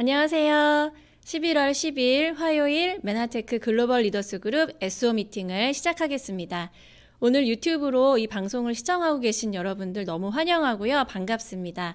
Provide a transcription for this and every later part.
안녕하세요. 11월 1 2일 화요일 맨하테크 글로벌 리더스 그룹 SO 미팅을 시작하겠습니다. 오늘 유튜브로 이 방송을 시청하고 계신 여러분들 너무 환영하고요. 반갑습니다.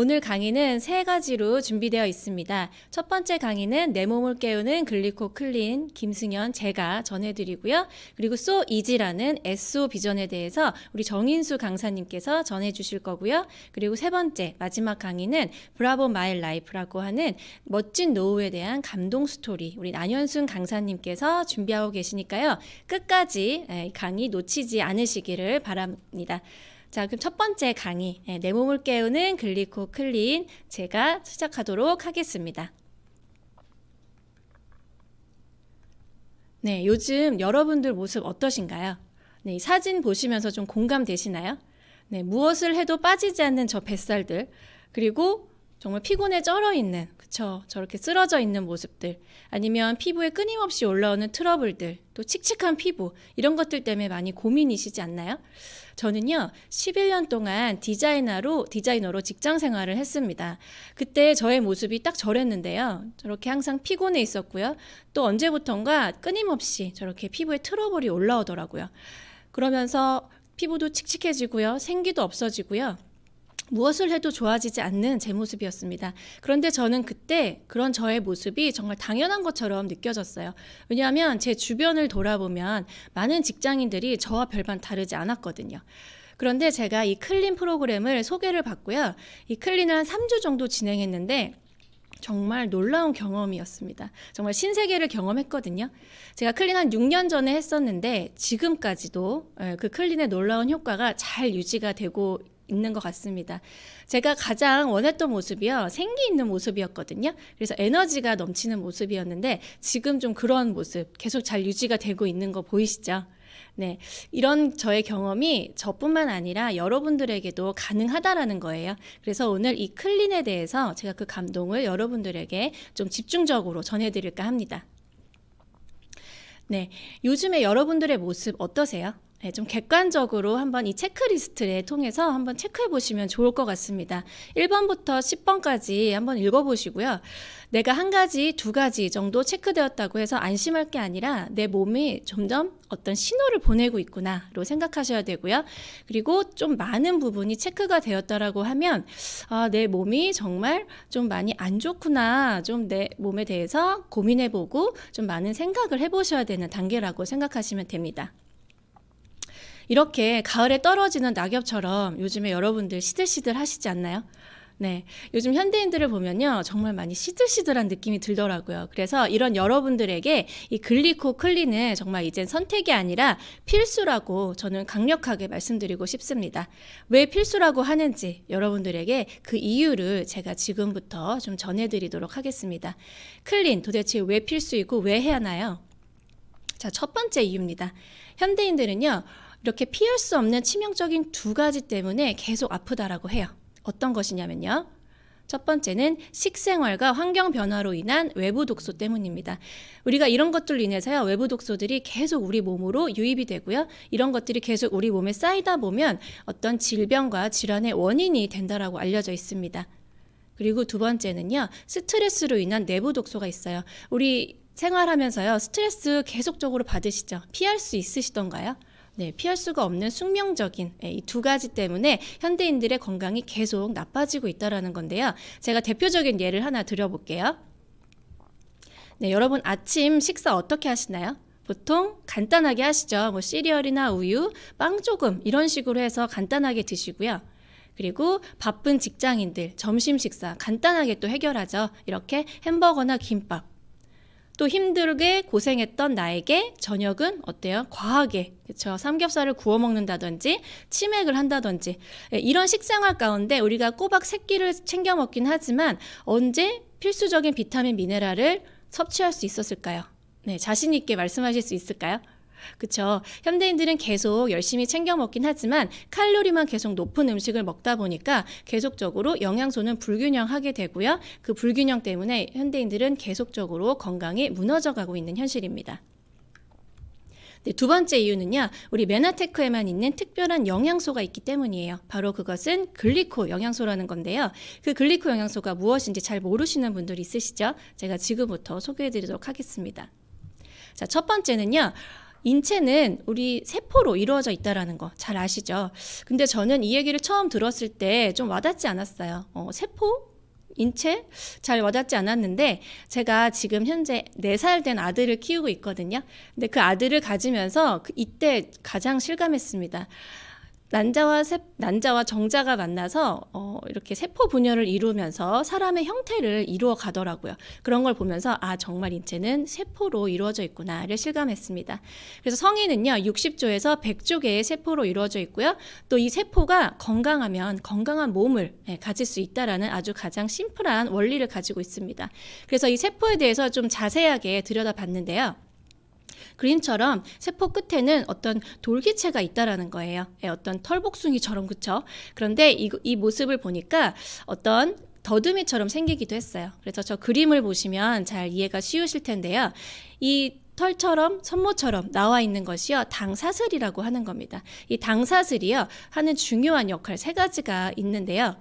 오늘 강의는 세 가지로 준비되어 있습니다. 첫 번째 강의는 내 몸을 깨우는 글리코 클린 김승현 제가 전해드리고요. 그리고 소 이지라는 SO 비전에 대해서 우리 정인수 강사님께서 전해주실 거고요. 그리고 세 번째 마지막 강의는 브라보 마일 라이프라고 하는 멋진 노후에 대한 감동 스토리 우리 안현순 강사님께서 준비하고 계시니까요. 끝까지 예, 강의 놓치지 않으시기를 바랍니다. 자, 그럼 첫 번째 강의, 네, 내 몸을 깨우는 글리코 클린 제가 시작하도록 하겠습니다. 네, 요즘 여러분들 모습 어떠신가요? 네, 사진 보시면서 좀 공감되시나요? 네, 무엇을 해도 빠지지 않는 저 뱃살들, 그리고 정말 피곤해 쩔어 있는, 그쵸? 저렇게 쓰러져 있는 모습들, 아니면 피부에 끊임없이 올라오는 트러블들, 또 칙칙한 피부, 이런 것들 때문에 많이 고민이시지 않나요? 저는요, 11년 동안 디자이너로, 디자이너로 직장 생활을 했습니다. 그때 저의 모습이 딱 저랬는데요. 저렇게 항상 피곤해 있었고요. 또 언제부턴가 끊임없이 저렇게 피부에 트러블이 올라오더라고요. 그러면서 피부도 칙칙해지고요. 생기도 없어지고요. 무엇을 해도 좋아지지 않는 제 모습이었습니다. 그런데 저는 그때 그런 저의 모습이 정말 당연한 것처럼 느껴졌어요. 왜냐하면 제 주변을 돌아보면 많은 직장인들이 저와 별반 다르지 않았거든요. 그런데 제가 이 클린 프로그램을 소개를 받고요. 이 클린을 한 3주 정도 진행했는데 정말 놀라운 경험이었습니다. 정말 신세계를 경험했거든요. 제가 클린 한 6년 전에 했었는데 지금까지도 예, 그 클린의 놀라운 효과가 잘 유지가 되고 있는 것 같습니다. 제가 가장 원했던 모습이요. 생기 있는 모습이었거든요. 그래서 에너지가 넘치는 모습이었는데 지금 좀 그런 모습 계속 잘 유지가 되고 있는 거 보이시죠? 네. 이런 저의 경험이 저뿐만 아니라 여러분들에게도 가능하다라는 거예요. 그래서 오늘 이 클린에 대해서 제가 그 감동을 여러분들에게 좀 집중적으로 전해드릴까 합니다. 네. 요즘에 여러분들의 모습 어떠세요? 네, 좀 객관적으로 한번 이 체크리스트를 통해서 한번 체크해 보시면 좋을 것 같습니다. 1번부터 10번까지 한번 읽어 보시고요. 내가 한 가지, 두 가지 정도 체크되었다고 해서 안심할 게 아니라 내 몸이 점점 어떤 신호를 보내고 있구나로 생각하셔야 되고요. 그리고 좀 많은 부분이 체크가 되었다라고 하면 아, 내 몸이 정말 좀 많이 안 좋구나. 좀 내 몸에 대해서 고민해 보고 좀 많은 생각을 해 보셔야 되는 단계라고 생각하시면 됩니다. 이렇게 가을에 떨어지는 낙엽처럼 요즘에 여러분들 시들시들 하시지 않나요? 네. 요즘 현대인들을 보면요. 정말 많이 시들시들한 느낌이 들더라고요. 그래서 이런 여러분들에게 이 글리코 클린은 정말 이젠 선택이 아니라 필수라고 저는 강력하게 말씀드리고 싶습니다. 왜 필수라고 하는지 여러분들에게 그 이유를 제가 지금부터 좀 전해드리도록 하겠습니다. 클린 도대체 왜 필수이고 왜 해야 하나요? 자, 첫 번째 이유입니다. 현대인들은요. 이렇게 피할 수 없는 치명적인 두 가지 때문에 계속 아프다라고 해요. 어떤 것이냐면요. 첫 번째는 식생활과 환경 변화로 인한 외부 독소 때문입니다. 우리가 이런 것들로 인해서요, 외부 독소들이 계속 우리 몸으로 유입이 되고요. 이런 것들이 계속 우리 몸에 쌓이다 보면 어떤 질병과 질환의 원인이 된다라고 알려져 있습니다. 그리고 두 번째는요, 스트레스로 인한 내부 독소가 있어요. 우리 생활하면서요, 스트레스 계속적으로 받으시죠? 피할 수 있으시던가요? 네, 피할 수가 없는 숙명적인 예, 이두 가지 때문에 현대인들의 건강이 계속 나빠지고 있다라는 건데요. 제가 대표적인 예를 하나 드려볼게요. 네, 여러분 아침 식사 어떻게 하시나요? 보통 간단하게 하시죠. 뭐 시리얼이나 우유, 빵 조금 이런 식으로 해서 간단하게 드시고요. 그리고 바쁜 직장인들 점심 식사 간단하게 또 해결하죠. 이렇게 햄버거나 김밥 또 힘들게 고생했던 나에게 저녁은 어때요? 과하게 그렇죠? 삼겹살을 구워 먹는다든지 치맥을 한다든지 예, 이런 식생활 가운데 우리가 꼬박 새 끼를 챙겨 먹긴 하지만 언제 필수적인 비타민 미네랄을 섭취할 수 있었을까요? 네, 자신 있게 말씀하실 수 있을까요? 그렇죠. 현대인들은 계속 열심히 챙겨 먹긴 하지만 칼로리만 계속 높은 음식을 먹다 보니까 계속적으로 영양소는 불균형하게 되고요. 그 불균형 때문에 현대인들은 계속적으로 건강이 무너져 가고 있는 현실입니다. 네, 두 번째 이유는요, 우리 메나테크에만 있는 특별한 영양소가 있기 때문이에요. 바로 그것은 글리코 영양소라는 건데요. 그 글리코 영양소가 무엇인지 잘 모르시는 분들이 있으시죠? 제가 지금부터 소개해 드리도록 하겠습니다. 자, 첫 번째는요, 인체는 우리 세포로 이루어져 있다라는 거 잘 아시죠? 근데 저는 이 얘기를 처음 들었을 때 좀 와닿지 않았어요. 어, 세포? 인체? 잘 와닿지 않았는데 제가 지금 현재 네살된 아들을 키우고 있거든요. 근데 그 아들을 가지면서 그 이때 가장 실감했습니다. 난자와 세, 난자와 정자가 만나서 어, 이렇게 세포 분열을 이루면서 사람의 형태를 이루어 가더라고요. 그런 걸 보면서 아 정말 인체는 세포로 이루어져 있구나를 실감했습니다. 그래서 성인은요 60조에서 100조 개의 세포로 이루어져 있고요. 또 이 세포가 건강하면 건강한 몸을 예, 가질 수 있다라는 아주 가장 심플한 원리를 가지고 있습니다. 그래서 이 세포에 대해서 좀 자세하게 들여다봤는데요. 그림처럼 세포 끝에는 어떤 돌기체가 있다라는 거예요. 예, 어떤 털복숭이처럼 그쵸? 그런데 이, 이 모습을 보니까 어떤 더듬이처럼 생기기도 했어요. 그래서 저 그림을 보시면 잘 이해가 쉬우실 텐데요. 이 털처럼 선모처럼 나와 있는 것이요 당사슬이라고 하는 겁니다. 이 당사슬이요 하는 중요한 역할 세 가지가 있는데요.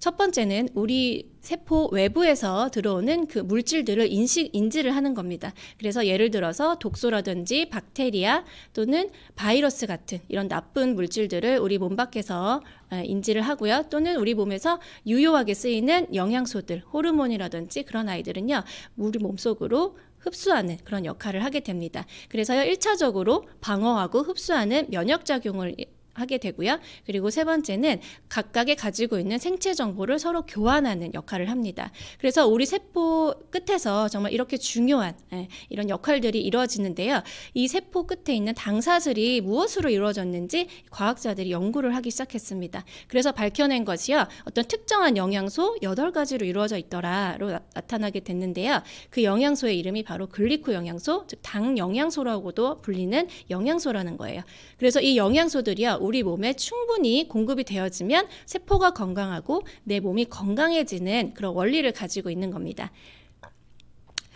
첫 번째는 우리 세포 외부에서 들어오는 그 물질들을 인식 인지를 하는 겁니다. 그래서 예를 들어서 독소라든지 박테리아 또는 바이러스 같은 이런 나쁜 물질들을 우리 몸 밖에서 인지를 하고요. 또는 우리 몸에서 유효하게 쓰이는 영양소들, 호르몬이라든지 그런 아이들은요. 우리 몸속으로 흡수하는 그런 역할을 하게 됩니다. 그래서요, 일차적으로 방어하고 흡수하는 면역작용을 하게 되고요. 그리고 세 번째는 각각의 가지고 있는 생체 정보를 서로 교환하는 역할을 합니다. 그래서 우리 세포 끝에서 정말 이렇게 중요한 예, 이런 역할들이 이루어지는데요. 이 세포 끝에 있는 당사슬이 무엇으로 이루어졌는지 과학자들이 연구를 하기 시작했습니다. 그래서 밝혀낸 것이요. 어떤 특정한 영양소 8 가지로 이루어져 있더라로 나, 타나게 됐는데요. 그 영양소의 이름이 바로 글리코 영양소, 즉 당 영양소라고도 불리는 영양소라는 거예요. 그래서 이 영양소들이요. 우리 몸에 충분히 공급이 되어지면 세포가 건강하고 내 몸이 건강해지는 그런 원리를 가지고 있는 겁니다.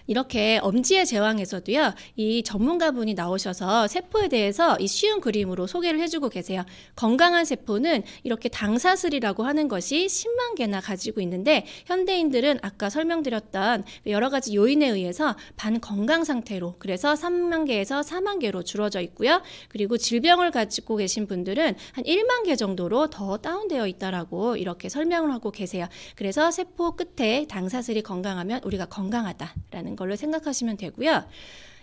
이렇게 엄지의 제왕에서도요. 이 전문가분이 나오셔서 세포에 대해서 이 쉬운 그림으로 소개를 해주고 계세요. 건강한 세포는 이렇게 당사슬이라고 하는 것이 10만 개나 가지고 있는데 현대인들은 아까 설명드렸던 여러 가지 요인에 의해서 반건강 상태로 그래서 3만 개에서 4만 개로 줄어져 있고요. 그리고 질병을 가지고 계신 분들은 한 1만 개 정도로 더 다운되어 있다라고 이렇게 설명을 하고 계세요. 그래서 세포 끝에 당사슬이 건강하면 우리가 건강하다라는 걸로 생각하시면 되고요.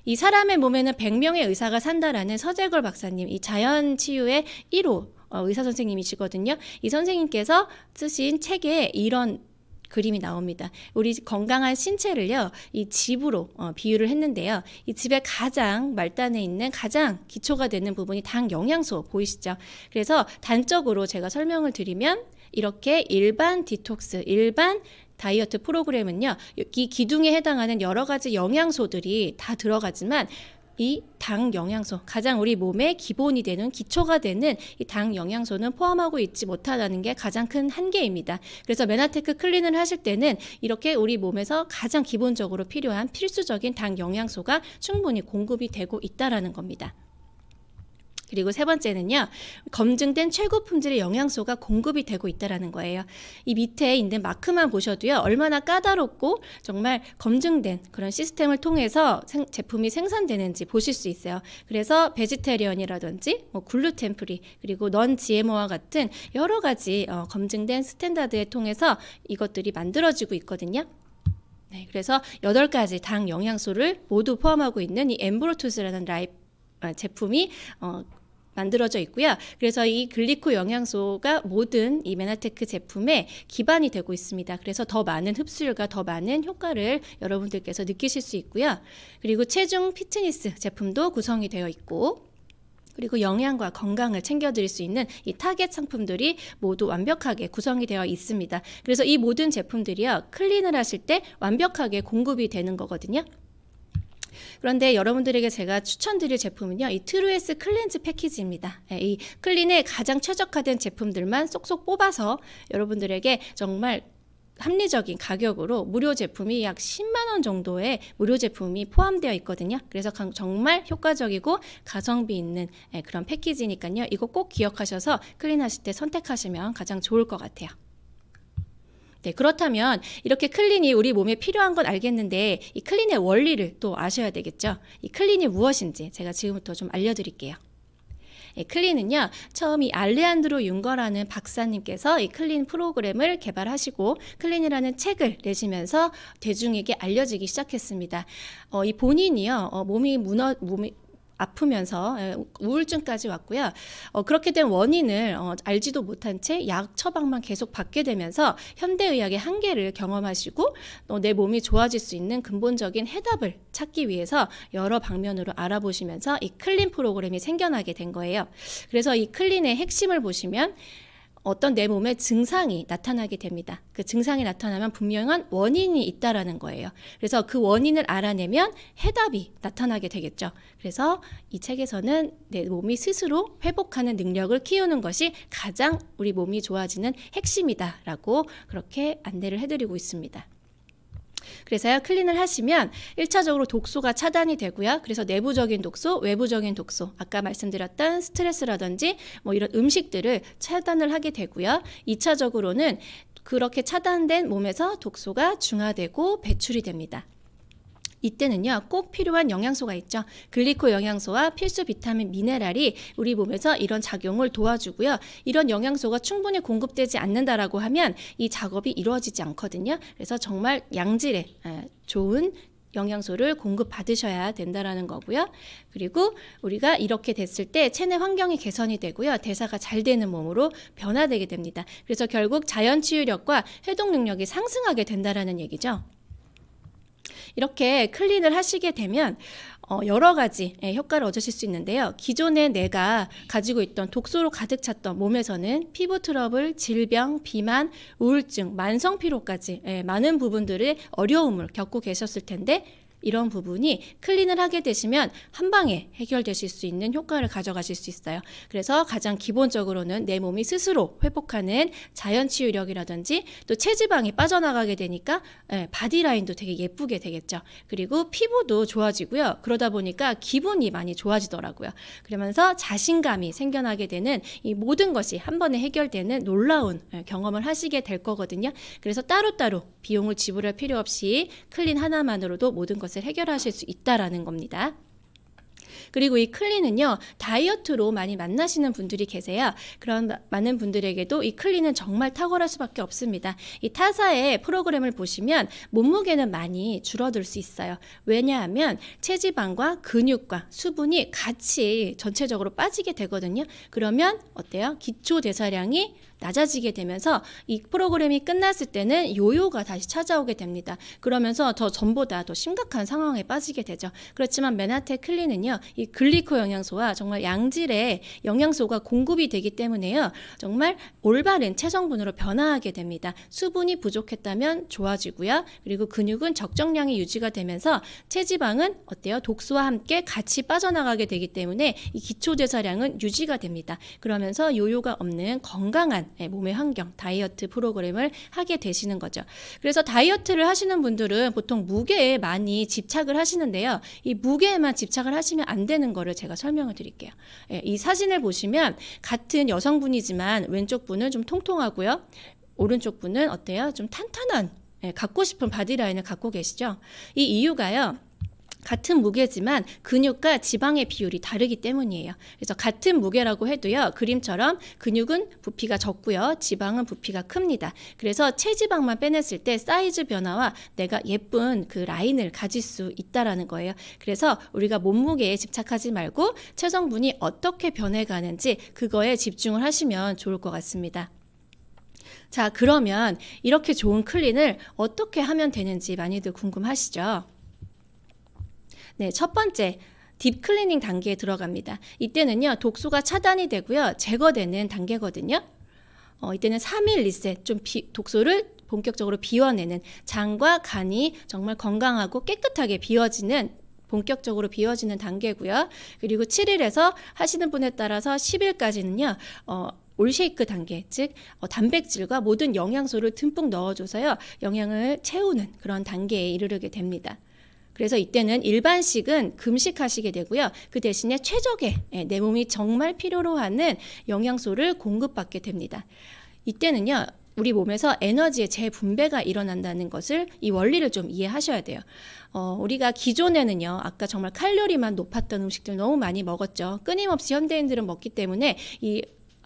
이 사람의 몸에는 100명의 의사가 산다라는 서재걸 박사님, 이 자연 치유의 1호 어, 의사 선생님이시거든요. 이 선생님께서 쓰신 책에 이런 그림이 나옵니다. 우리 건강한 신체를요, 이 집으로 어, 비유를 했는데요. 이 집의 가장 말단에 있는 가장 기초가 되는 부분이 당 영양소 보이시죠? 그래서 단적으로 제가 설명을 드리면 이렇게 일반 디톡스, 일반 다이어트 프로그램은요, 이 기둥에 해당하는 여러 가지 영양소들이 다 들어가지만 이 당 영양소, 가장 우리 몸의 기본이 되는 기초가 되는 이 당 영양소는 포함하고 있지 못하다는 게 가장 큰 한계입니다. 그래서 메나테크 클린을 하실 때는 이렇게 우리 몸에서 가장 기본적으로 필요한 필수적인 당 영양소가 충분히 공급이 되고 있다라는 겁니다. 그리고 세 번째는요. 검증된 최고 품질의 영양소가 공급이 되고 있다라는 거예요. 이 밑에 있는 마크만 보셔도요. 얼마나 까다롭고 정말 검증된 그런 시스템을 통해서 생, 제품이 생산되는지 보실 수 있어요. 그래서 베지테리언이라든지 뭐 글루텐 프리 그리고 넌 GMO와 같은 여러 가지 어, 검증된 스탠다드에 통해서 이것들이 만들어지고 있거든요. 네, 그래서 여덟 가지당 영양소를 모두 포함하고 있는 이 엠브로투스라는 라이 어, 제품이 어, 만들어져 있고요. 그래서 이 글리코 영양소가 모든 이 메나테크 제품의 기반이 되고 있습니다. 그래서 더 많은 흡수율과 더 많은 효과를 여러분들께서 느끼실 수 있고요. 그리고 체중 피트니스 제품도 구성이 되어 있고 그리고 영양과 건강을 챙겨드릴 수 있는 이 타겟 상품들이 모두 완벽하게 구성이 되어 있습니다. 그래서 이 모든 제품들이요, 클린을 하실 때 완벽하게 공급이 되는 거거든요. 그런데 여러분들에게 제가 추천드릴 제품은요. 이 트루에스 클렌즈 패키지입니다. 예, 이 클린에 가장 최적화된 제품들만 쏙쏙 뽑아서 여러분들에게 정말 합리적인 가격으로 무료 제품이 약 10만 원 정도의 무료 제품이 포함되어 있거든요. 그래서 정말 효과적이고 가성비 있는 예, 그런 패키지니까요. 이거 꼭 기억하셔서 클린하실 때 선택하시면 가장 좋을 것 같아요. 네, 그렇다면 이렇게 클린이 우리 몸에 필요한 건 알겠는데 이 클린의 원리를 또 아셔야 되겠죠. 이 클린이 무엇인지 제가 지금부터 좀 알려드릴게요. 예, 클린은요, 처음 이 알레안드로 윤거라는 박사님께서 이 클린 프로그램을 개발하시고 클린이라는 책을 내시면서 대중에게 알려지기 시작했습니다. 어, 이 본인이요, 어, 몸이 무너, 몸이, 아프면서 예, 우울증까지 왔고요. 어, 그렇게 된 원인을 어, 알지도 못한 채 약 처방만 계속 받게 되면서 현대의학의 한계를 경험하시고 또내 어, 몸이 좋아질 수 있는 근본적인 해답을 찾기 위해서 여러 방면으로 알아보시면서 이 클린 프로그램이 생겨나게 된 거예요. 그래서 이 클린의 핵심을 보시면 어떤 내몸에 증상이 나타나게 됩니다. 그 증상이 나타나면 분명한 원인이 있다라는 거예요. 그래서 그 원인을 알아내면 해답이 나타나게 되겠죠. 그래서 이 책에서는 내 몸이 스스로 회복하는 능력을 키우는 것이 가장 우리 몸이 좋아지는 핵심이다라고 그렇게 안내를 해드리고 있습니다. 그래서요 클린을 하시면 1차적으로 독소가 차단이 되고요. 그래서 내부적인 독소, 외부적인 독소, 아까 말씀드렸던 스트레스라든지 뭐 이런 음식들을 차단을 하게 되고요. 2차적으로는 그렇게 차단된 몸에서 독소가 중화되고 배출이 됩니다. 이때는요 꼭 필요한 영양소가 있죠. 글리코 영양소와 필수 비타민 미네랄이 우리 몸에서 이런 작용을 도와주고요. 이런 영양소가 충분히 공급되지 않는다라고 하면 이 작업이 이루어지지 않거든요. 그래서 정말 양질의 좋은 영양소를 공급받으셔야 된다라는 거고요. 그리고 우리가 이렇게 됐을 때 체내 환경이 개선이 되고요. 대사가 잘 되는 몸으로 변화되게 됩니다. 그래서 결국 자연 치유력과 해독 능력이 상승하게 된다라는 얘기죠. 이렇게 클린을 하시게 되면 어, 여러 가지 예, 효과를 얻으실 수 있는데요. 기존에 내가 가지고 있던 독소로 가득 찼던 몸에서는 피부 트러블, 질병, 비만, 우울증, 만성 피로까지 예, 많은 부분들의 어려움을 겪고 계셨을 텐데 이런 부분이 클린을 하게 되시면 한 방에 해결되실 수 있는 효과를 가져가실 수 있어요. 그래서 가장 기본적으로는 내 몸이 스스로 회복하는 자연 치유력이라든지 또 체지방이 빠져나가게 되니까 예, 바디라인도 되게 예쁘게 되겠죠. 그리고 피부도 좋아지고요. 그러다 보니까 기분이 많이 좋아지더라고요. 그러면서 자신감이 생겨나게 되는 이 모든 것이 한 번에 해결되는 놀라운 예, 경험을 하시게 될 거거든요. 그래서 따로따로 비용을 지불할 필요 없이 클린 하나만으로도 모든 것을 것을 해결하실 수 있다라는 겁니다. 그리고 이 클리는요 다이어트로 많이 만나시는 분들이 계세요 그런 많은 분들에게도 이 클리는 정말 탁월할 수밖에 없습니다 이 타사의 프로그램을 보시면 몸무게는 많이 줄어들 수 있어요 왜냐하면 체지방과 근육과 수분이 같이 전체적으로 빠지게 되거든요 그러면 어때요 기초 대사량이 낮아지게 되면서 이 프로그램이 끝났을 때는 요요가 다시 찾아오게 됩니다. 그러면서 더 전보다 더 심각한 상황에 빠지게 되죠. 그렇지만 맨하테 클린은요, 이 글리코 영양소와 정말 양질의 영양소가 공급이 되기 때문에요, 정말 올바른 체성분으로 변화하게 됩니다. 수분이 부족했다면 좋아지고요. 그리고 근육은 적정량이 유지가 되면서 체지방은 어때요? 독소와 함께 같이 빠져나가게 되기 때문에 이 기초 대사량은 유지가 됩니다. 그러면서 요요가 없는 건강한 예, 몸의 환경, 다이어트 프로그램을 하게 되시는 거죠. 그래서 다이어트를 하시는 분들은 보통 무게에 많이 집착을 하시는데요. 이 무게에만 집착을 하시면 안 되는 거를 제가 설명을 드릴게요. 예, 이 사진을 보시면 같은 여성분이지만 왼쪽 분은 좀 통통하고요. 오른쪽 분은 어때요? 좀 탄탄한 예, 갖고 싶은 바디라인을 갖고 계시죠? 이 이유가요. 같은 무게지만 근육과 지방의 비율이 다르기 때문이에요. 그래서 같은 무게라고 해도요, 그림처럼 근육은 부피가 적고요, 지방은 부피가 큽니다. 그래서 체지방만 빼냈을 때 사이즈 변화와 내가 예쁜 그 라인을 가질 수 있다라는 거예요. 그래서 우리가 몸무게에 집착하지 말고 체성분이 어떻게 변해가는지 그거에 집중을 하시면 좋을 것 같습니다. 자, 그러면 이렇게 좋은 클린을 어떻게 하면 되는지 많이들 궁금하시죠? 네, 첫 번째 딥클리닝 단계에 들어갑니다. 이때는요, 독소가 차단이 되고요, 제거되는 단계거든요. 어, 이때는 3일 리셋, 좀 비, 독소를 본격적으로 비워내는 장과 간이 정말 건강하고 깨끗하게 비워지는 본격적으로 비워지는 단계고요. 그리고 7일에서 하시는 분에 따라서 10일까지는요. 어, 올쉐이크 단계, 즉 어, 단백질과 모든 영양소를 듬뿍 넣어줘서요 영양을 채우는 그런 단계에 이르르게 됩니다. 그래서 이때는 일반식은 금식하시게 되고요. 그 대신에 최적의 예, 내 몸이 정말 필요로 하는 영양소를 공급받게 됩니다. 이때는요. 우리 몸에서 에너지의 재분배가 일어난다는 것을 이 원리를 좀 이해하셔야 돼요. 어, 우리가 기존에는요, 아까 정말 칼로리만 높았던 음식들 너무 많이 먹었죠. 끊임없이 현대인들은 먹기 때문에 이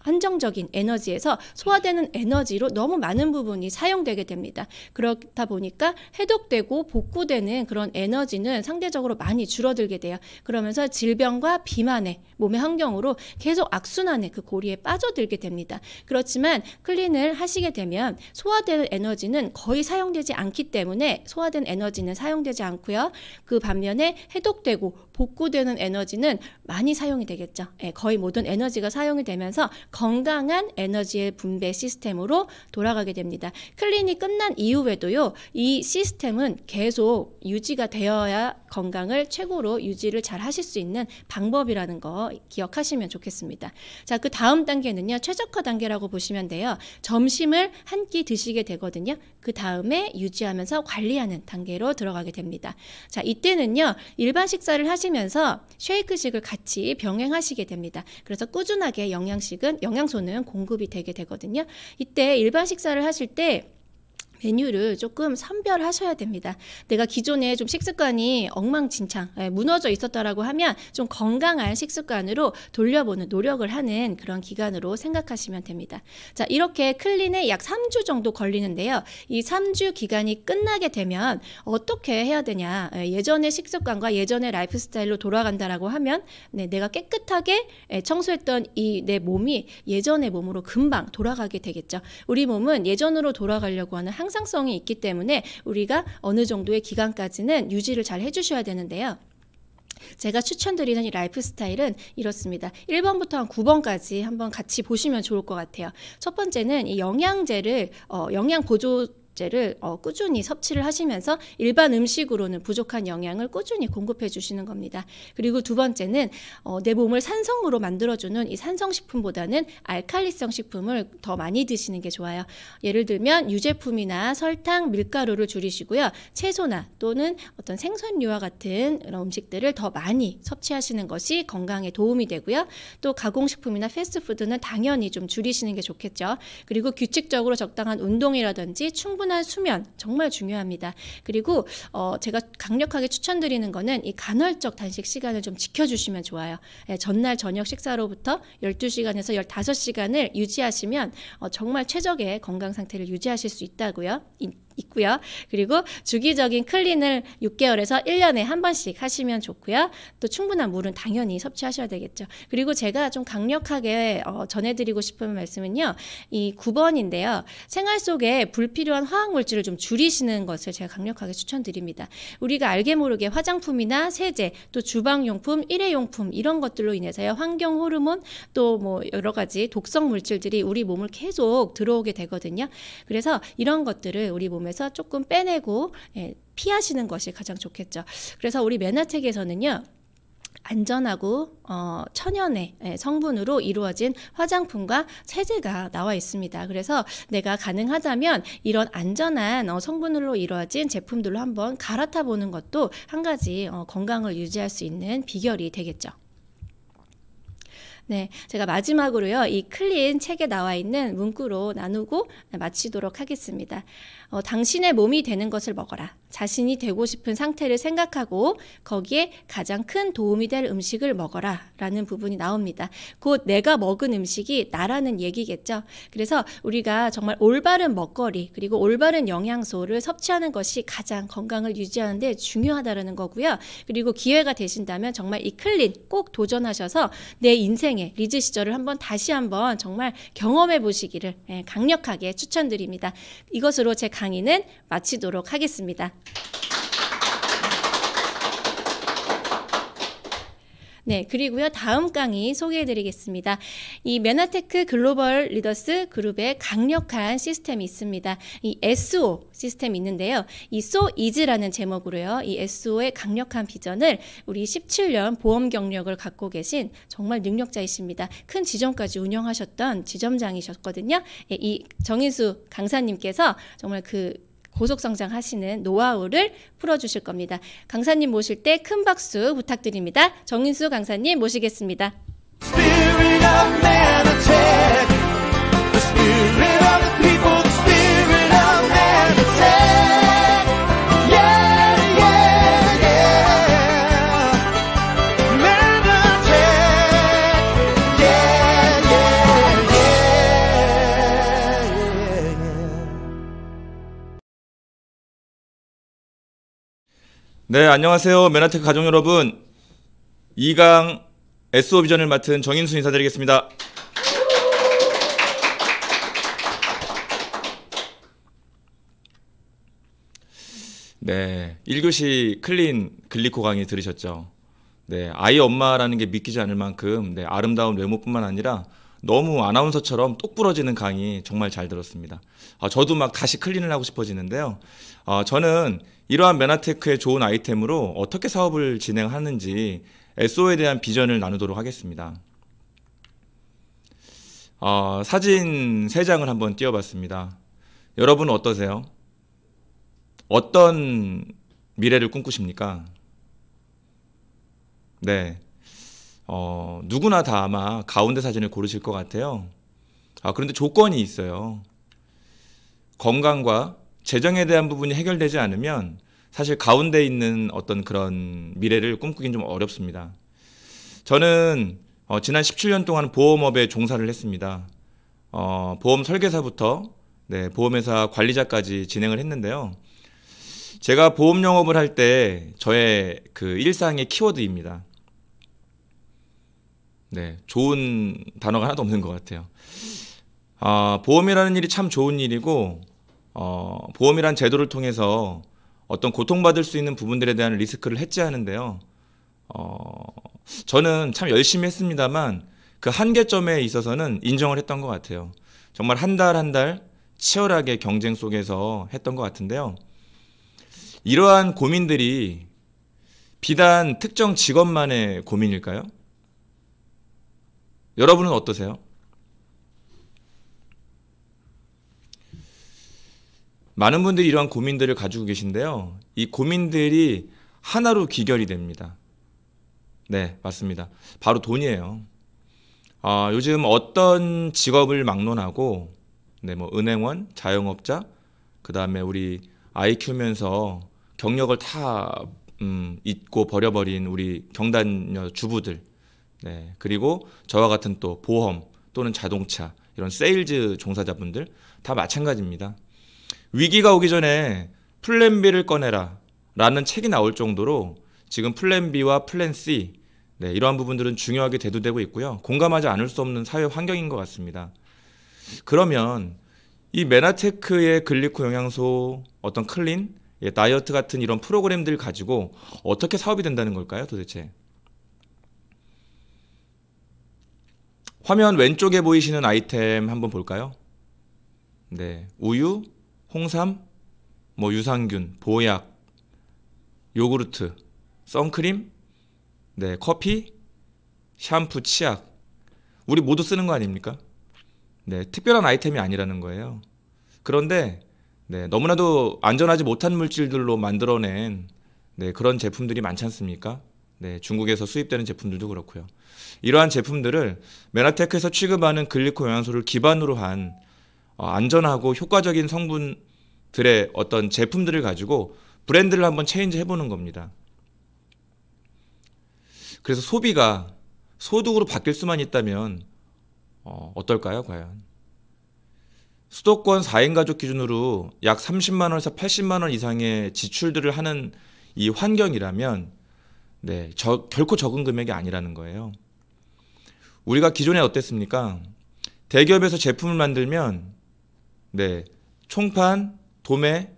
한정적인 에너지에서 소화되는 에너지로 너무 많은 부분이 사용되게 됩니다. 그렇다 보니까 해독되고 복구되는 그런 에너지는 상대적으로 많이 줄어들게 돼요. 그러면서 질병과 비만의 몸의 환경으로 계속 악순환의 그 고리에 빠져들게 됩니다. 그렇지만 클린을 하시게 되면 소화되는 에너지는 거의 사용되지 않기 때문에 소화된 에너지는 사용되지 않고요. 그 반면에 해독되고 복구되는 에너지는 많이 사용이 되겠죠. 예, 거의 모든 에너지가 사용이 되면서 건강한 에너지의 분배 시스템으로 돌아가게 됩니다. 클린이 끝난 이후에도요, 이 시스템은 계속 유지가 되어야 건강을 최고로 유지를 잘 하실 수 있는 방법이라는 거 기억하시면 좋겠습니다. 자, 그 다음 단계는요, 최적화 단계라고 보시면 돼요. 점심을 한 끼 드시게 되거든요. 그 다음에 유지하면서 관리하는 단계로 들어가게 됩니다. 자, 이때는요, 일반 식사를 하시 하시면서 쉐이크식을 같이 병행하시게 됩니다. 그래서 꾸준하게 영양식은 영양소는 공급이 되게 되거든요. 이때 일반 식사를 하실 때 메뉴를 조금 선별하셔야 됩니다. 내가 기존에 좀 식습관이 엉망진창 예, 무너져 있었다라고 하면 좀 건강한 식습관으로 돌려보는 노력을 하는 그런 기간으로 생각하시면 됩니다. 자, 이렇게 클린에 약 3주 정도 걸리는데요. 이 3주 기간이 끝나게 되면 어떻게 해야 되냐? 예, 예전의 식습관과 예전의 라이프스타일로 돌아간다라고 하면 네, 내가 깨끗하게 예, 청소했던 이 내 몸이 예전의 몸으로 금방 돌아가게 되겠죠. 우리 몸은 예전으로 돌아가려고 하는 한 향상성이 있기 때문에 우리가 어느 정도의 기간까지는 유지를 잘 해주셔야 되는데요. 제가 추천드리는 이 라이프 스타일은 이렇습니다. 1번부터 한 9번까지 한번 같이 보시면 좋을 것 같아요. 첫 번째는 이 영양제를, 어, 영양 보조 제를 어, 꾸준히 섭취를 하시면서 일반 음식으로는 부족한 영양을 꾸준히 공급해 주시는 겁니다. 그리고 두 번째는 어, 내 몸을 산성으로 만들어주는 이 산성식품보다는 알칼리성 식품을 더 많이 드시는 게 좋아요. 예를 들면 유제품이나 설탕, 밀가루를 줄이시고요. 채소나 또는 어떤 생선류와 같은 이런 음식들을 더 많이 섭취하시는 것이 건강에 도움이 되고요. 또 가공식품이나 패스트푸드는 당연히 좀 줄이시는 게 좋겠죠. 그리고 규칙적으로 적당한 운동이라든지 충분 충분한 수면 정말 중요합니다. 그리고 어, 제가 강력하게 추천드리는 거는 이 간헐적 단식 시간을 좀 지켜주시면 좋아요. 예, 전날 저녁 식사로부터 12시간에서 15시간을 유지하시면 어, 정말 최적의 건강 상태를 유지하실 수 있다고요. 있고요. 그리고 주기적인 클린을 6개월에서 1년에 한 번씩 하시면 좋고요. 또 충분한 물은 당연히 섭취하셔야 되겠죠. 그리고 제가 좀 강력하게 어, 전해드리고 싶은 말씀은요. 이 9번인데요. 생활 속에 불필요한 화학물질을 좀 줄이시는 것을 제가 강력하게 추천드립니다. 우리가 알게 모르게 화장품이나 세제, 또 주방용품, 일회용품 이런 것들로 인해서요. 환경 호르몬 또 뭐 여러 가지 독성 물질들이 우리 몸을 계속 들어오게 되거든요. 그래서 이런 것들을 우리 몸에 몸에서 조금 빼내고 예, 피하시는 것이 가장 좋겠죠. 그래서 우리 매나책에서는요. 안전하고 어, 천연의 예, 성분으로 이루어진 화장품과 세제가 나와 있습니다. 그래서 내가 가능하다면 이런 안전한 어, 성분으로 이루어진 제품들로 한번 갈아타 보는 것도 한 가지 어, 건강을 유지할 수 있는 비결이 되겠죠. 네, 제가 마지막으로요, 이 클린 책에 나와 있는 문구로 나누고 마치도록 하겠습니다. 어, 당신의 몸이 되는 것을 먹어라. 자신이 되고 싶은 상태를 생각하고 거기에 가장 큰 도움이 될 음식을 먹어라. 라는 부분이 나옵니다. 곧 내가 먹은 음식이 나라는 얘기겠죠. 그래서 우리가 정말 올바른 먹거리, 그리고 올바른 영양소를 섭취하는 것이 가장 건강을 유지하는데 중요하다라는 거고요. 그리고 기회가 되신다면 정말 이 클린 꼭 도전하셔서 내 인생의 리즈 시절을 한번 다시 한번 정말 경험해 보시기를 예, 강력하게 추천드립니다. 이것으로 제강 강의는 마치도록 하겠습니다. 네, 그리고요. 다음 강의 소개해 드리겠습니다. 이 메나테크 글로벌 리더스 그룹의 강력한 시스템이 있습니다. 이 SO 시스템이 있는데요. 이 So is라는 제목으로요. 이 SO의 강력한 비전을 우리 17년 보험 경력을 갖고 계신 정말 능력자이십니다. 큰 지점까지 운영하셨던 지점장이셨거든요. 예, 이 정인수 강사님께서 정말 그 고속성장 하시는 노하우를 풀어주실 겁니다. 강사님 모실 때 큰 박수 부탁드립니다. 정인수 강사님 모시겠습니다. 네, 안녕하세요. 메나테 가족 여러분. 2강 SO 비전을 맡은 정인수 인사드리겠습니다. 네, 1교시 클린 글리코 강의 들으셨죠? 네, 아이 엄마라는 게 믿기지 않을 만큼 네, 아름다운 외모뿐만 아니라 너무 아나운서처럼 똑 부러지는 강의 정말 잘 들었습니다. 아, 저도 막 다시 클린을 하고 싶어지는데요. 아, 저는 이러한 메나테크의 좋은 아이템으로 어떻게 사업을 진행하는지 SO에 대한 비전을 나누도록 하겠습니다. 아, 사진 3장을 한번 띄워봤습니다. 여러분 어떠세요? 어떤 미래를 꿈꾸십니까? 네. 어, 누구나 다 아마 가운데 사진을 고르실 것 같아요. 아, 그런데 조건이 있어요. 건강과 재정에 대한 부분이 해결되지 않으면 사실 가운데 있는 어떤 그런 미래를 꿈꾸긴 좀 어렵습니다. 저는 어, 지난 17년 동안 보험업에 종사를 했습니다. 어, 보험 설계사부터 네, 보험회사 관리자까지 진행을 했는데요. 제가 보험 영업을 할 때 저의 그 일상의 키워드입니다. 네, 좋은 단어가 하나도 없는 것 같아요. 아, 보험이라는 일이 참 좋은 일이고, 어, 보험이라는 제도를 통해서 어떤 고통받을 수 있는 부분들에 대한 리스크를 해지하는데요. 어, 저는 참 열심히 했습니다만 그 한계점에 있어서는 인정을 했던 것 같아요. 정말 한 달 한 달 치열하게 경쟁 속에서 했던 것 같은데요. 이러한 고민들이 비단 특정 직업만의 고민일까요? 여러분은 어떠세요? 많은 분들이 이러한 고민들을 가지고 계신데요. 이 고민들이 하나로 귀결이 됩니다. 네, 맞습니다. 바로 돈이에요. 어, 요즘 어떤 직업을 막론하고, 네, 뭐, 은행원, 자영업자, 그 다음에 우리 아이 키우면서 경력을 다, 음, 잊고 버려버린 우리 경단녀 주부들, 네. 그리고 저와 같은 또 보험 또는 자동차 이런 세일즈 종사자분들 다 마찬가지입니다. 위기가 오기 전에 플랜 B를 꺼내라 라는 책이 나올 정도로 지금 플랜 B와 플랜 C 네, 이러한 부분들은 중요하게 대두되고 있고요. 공감하지 않을 수 없는 사회 환경인 것 같습니다. 그러면 이 메나테크의 글리코 영양소 어떤 클린, 예, 다이어트 같은 이런 프로그램들 가지고 어떻게 사업이 된다는 걸까요, 도대체? 화면 왼쪽에 보이시는 아이템 한번 볼까요? 네. 우유, 홍삼, 뭐 유산균, 보약, 요구르트, 선크림, 네, 커피, 샴푸, 치약. 우리 모두 쓰는 거 아닙니까? 네, 특별한 아이템이 아니라는 거예요. 그런데 네, 너무나도 안전하지 못한 물질들로 만들어낸 네, 그런 제품들이 많지 않습니까? 네, 중국에서 수입되는 제품들도 그렇고요. 이러한 제품들을 메나테크에서 취급하는 글리코 영양소를 기반으로 한 어, 안전하고 효과적인 성분들의 어떤 제품들을 가지고 브랜드를 한번 체인지 해보는 겁니다. 그래서 소비가 소득으로 바뀔 수만 있다면 어, 떨까요 과연? 수도권 4인 가족 기준으로 약 30만 원에서 80만 원 이상의 지출들을 하는 이 환경이라면 네, 저, 결코 적은 금액이 아니라는 거예요. 우리가 기존에 어땠습니까? 대기업에서 제품을 만들면 네, 총판, 도매,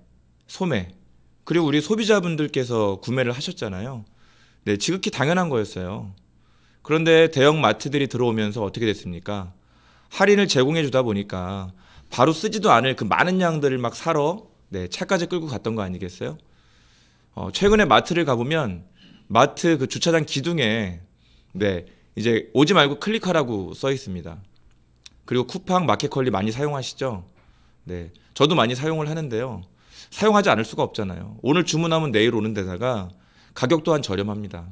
소매 그리고 우리 소비자분들께서 구매를 하셨잖아요. 네, 지극히 당연한 거였어요. 그런데 대형 마트들이 들어오면서 어떻게 됐습니까? 할인을 제공해 주다 보니까 바로 쓰지도 않을 그 많은 양들을 막 사러 네, 차까지 끌고 갔던 거 아니겠어요? 어, 최근에 마트를 가보면 마트 그 주차장 기둥에 네 이제 오지 말고 클릭하라고 써 있습니다. 그리고 쿠팡 마켓컬리 많이 사용하시죠? 네, 저도 많이 사용을 하는데요. 사용하지 않을 수가 없잖아요. 오늘 주문하면 내일 오는 데다가 가격 또한 저렴합니다.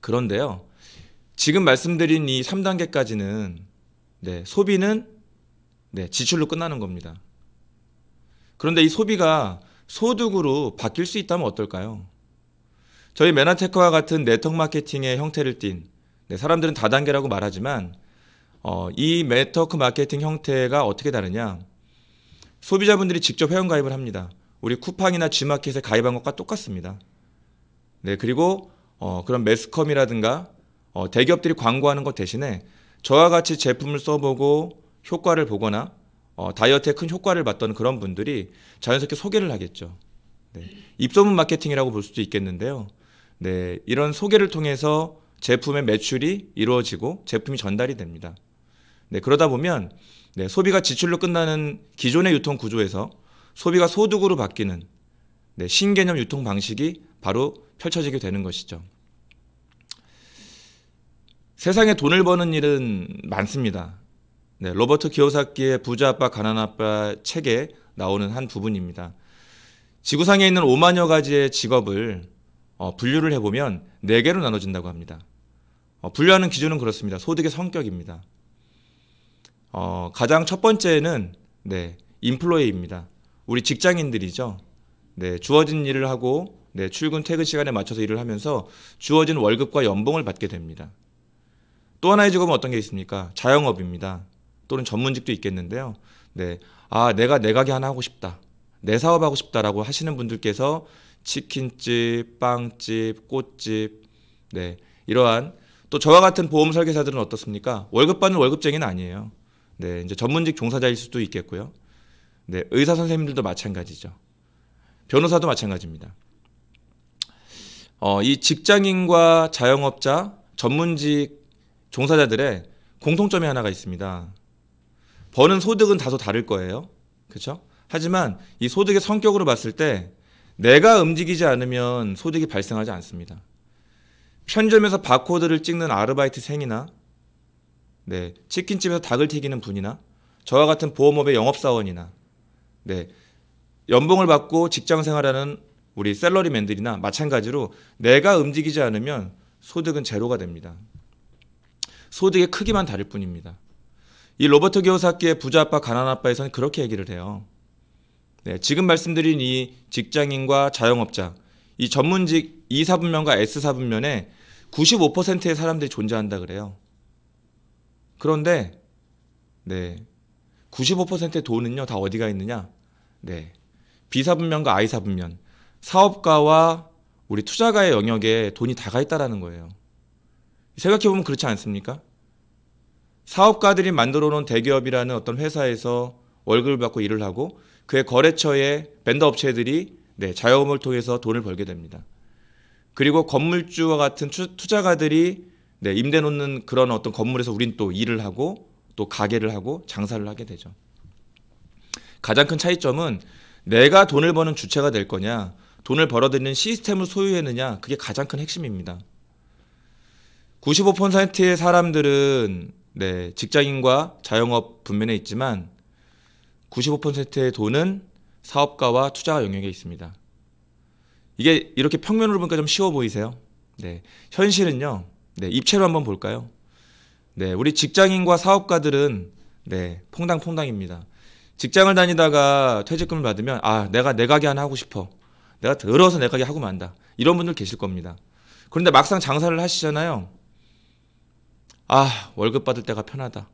그런데요. 지금 말씀드린 이 3단계까지는 네, 소비는 네, 지출로 끝나는 겁니다. 그런데 이 소비가 소득으로 바뀔 수 있다면 어떨까요? 저희 메나테크와 같은 네트워크 마케팅의 형태를 띤 네, 사람들은 다단계라고 말하지만 어, 이 네트워크 마케팅 형태가 어떻게 다르냐? 소비자분들이 직접 회원 가입을 합니다. 우리 쿠팡이나 G마켓에 가입한 것과 똑같습니다. 네, 그리고 어, 그런 매스컴이라든가 어, 대기업들이 광고하는 것 대신에 저와 같이 제품을 써보고 효과를 보거나 어, 다이어트에 큰 효과를 봤던 그런 분들이 자연스럽게 소개를 하겠죠. 네. 입소문 마케팅이라고 볼 수도 있겠는데요. 네, 이런 소개를 통해서 제품의 매출이 이루어지고 제품이 전달이 됩니다. 네, 그러다 보면 네, 소비가 지출로 끝나는 기존의 유통 구조에서 소비가 소득으로 바뀌는 네, 신개념 유통 방식이 바로 펼쳐지게 되는 것이죠. 세상에 돈을 버는 일은 많습니다. 네, 로버트 기요사키의 부자 아빠 가난 아빠 책에 나오는 한 부분입니다. 지구상에 있는 5만여 가지의 직업을 어, 분류를 해보면 네 개로 나눠진다고 합니다. 어, 분류하는 기준은 그렇습니다. 소득의 성격입니다. 어, 가장 첫 번째는 네, 인플로이입니다. 우리 직장인들이죠. 네, 주어진 일을 하고 네, 출근 퇴근 시간에 맞춰서 일을 하면서 주어진 월급과 연봉을 받게 됩니다. 또 하나의 직업은 어떤 게 있습니까? 자영업입니다. 또는 전문직도 있겠는데요. 네. 아, 내가 내 가게 하나 하고 싶다. 내 사업하고 싶다라고 하시는 분들께서 치킨집, 빵집, 꽃집, 네 이러한 또 저와 같은 보험 설계사들은 어떻습니까? 월급 받는 월급쟁이는 아니에요. 네 이제 전문직 종사자일 수도 있겠고요. 네 의사 선생님들도 마찬가지죠. 변호사도 마찬가지입니다. 어, 이 직장인과 자영업자, 전문직 종사자들의 공통점이 하나가 있습니다. 버는 소득은 다소 다를 거예요. 그렇죠? 하지만 이 소득의 성격으로 봤을 때 내가 움직이지 않으면 소득이 발생하지 않습니다. 편점에서 바코드를 찍는 아르바이트생이나 네, 치킨집에서 닭을 튀기는 분이나 저와 같은 보험업의 영업사원이나 네, 연봉을 받고 직장 생활하는 우리 셀러리맨들이나 마찬가지로 내가 움직이지 않으면 소득은 제로가 됩니다. 소득의 크기만 다를 뿐입니다. 이 로버트 교사학기의 부자 아빠 가난 아빠에서는 그렇게 얘기를 해요. 네, 지금 말씀드린 이 직장인과 자영업자, 이 전문직 2사분면과 S사분면에 95%의 사람들이 존재한다 그래요. 그런데 네. 95%의 돈은요, 다 어디가 있느냐? 네. B사분면과 I사분면. 사업가와 우리 투자가의 영역에 돈이 다가 있다라는 거예요. 생각해 보면 그렇지 않습니까? 사업가들이 만들어 놓은 대기업이라는 어떤 회사에서 월급을 받고 일을 하고 그의 거래처에 벤더 업체들이 네, 자영업을 통해서 돈을 벌게 됩니다. 그리고 건물주와 같은 투자가들이 네, 임대 놓는 그런 어떤 건물에서 우린 또 일을 하고 또 가게를 하고 장사를 하게 되죠. 가장 큰 차이점은 내가 돈을 버는 주체가 될 거냐, 돈을 벌어들이는 시스템을 소유했느냐, 그게 가장 큰 핵심입니다. 95%의 사람들은 네, 직장인과 자영업 분면에 있지만 95%의 돈은 사업가와 투자 영역에 있습니다. 이게 이렇게 평면으로 보니까 좀 쉬워 보이세요? 네. 현실은요. 네, 입체로 한번 볼까요? 네, 우리 직장인과 사업가들은 네, 퐁당퐁당입니다. 직장을 다니다가 퇴직금을 받으면 아, 내가 내 가게 하나 하고 싶어. 내가 더러서내 가게 하고 만다. 이런 분들 계실 겁니다. 그런데 막상 장사를 하시잖아요. 아, 월급 받을 때가 편하다.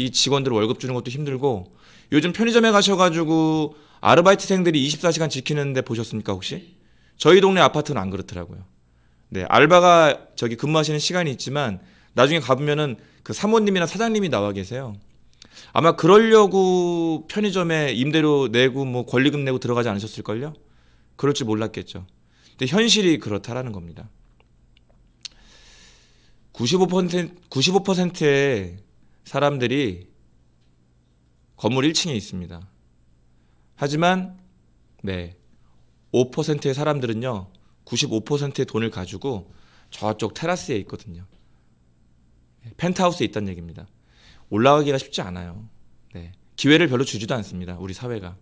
이 직원들 월급 주는 것도 힘들고 요즘 편의점에 가셔가지고 아르바이트생들이 24시간 지키는데 보셨습니까 혹시? 저희 동네 아파트는 안 그렇더라고요. 네 알바가 저기 근무하시는 시간이 있지만 나중에 가보면은 그 사모님이나 사장님이 나와 계세요. 아마 그러려고 편의점에 임대료 내고 뭐 권리금 내고 들어가지 않으셨을걸요? 그럴 줄 몰랐겠죠. 근데 현실이 그렇다라는 겁니다. 95%, 95%의 사람들이 건물 1층에 있습니다. 하지만 네. 5%의 사람들은요. 95%의 돈을 가지고 저쪽 테라스에 있거든요. 네, 펜트하우스에 있다는 얘기입니다. 올라가기가 쉽지 않아요. 네. 기회를 별로 주지도 않습니다. 우리 사회가.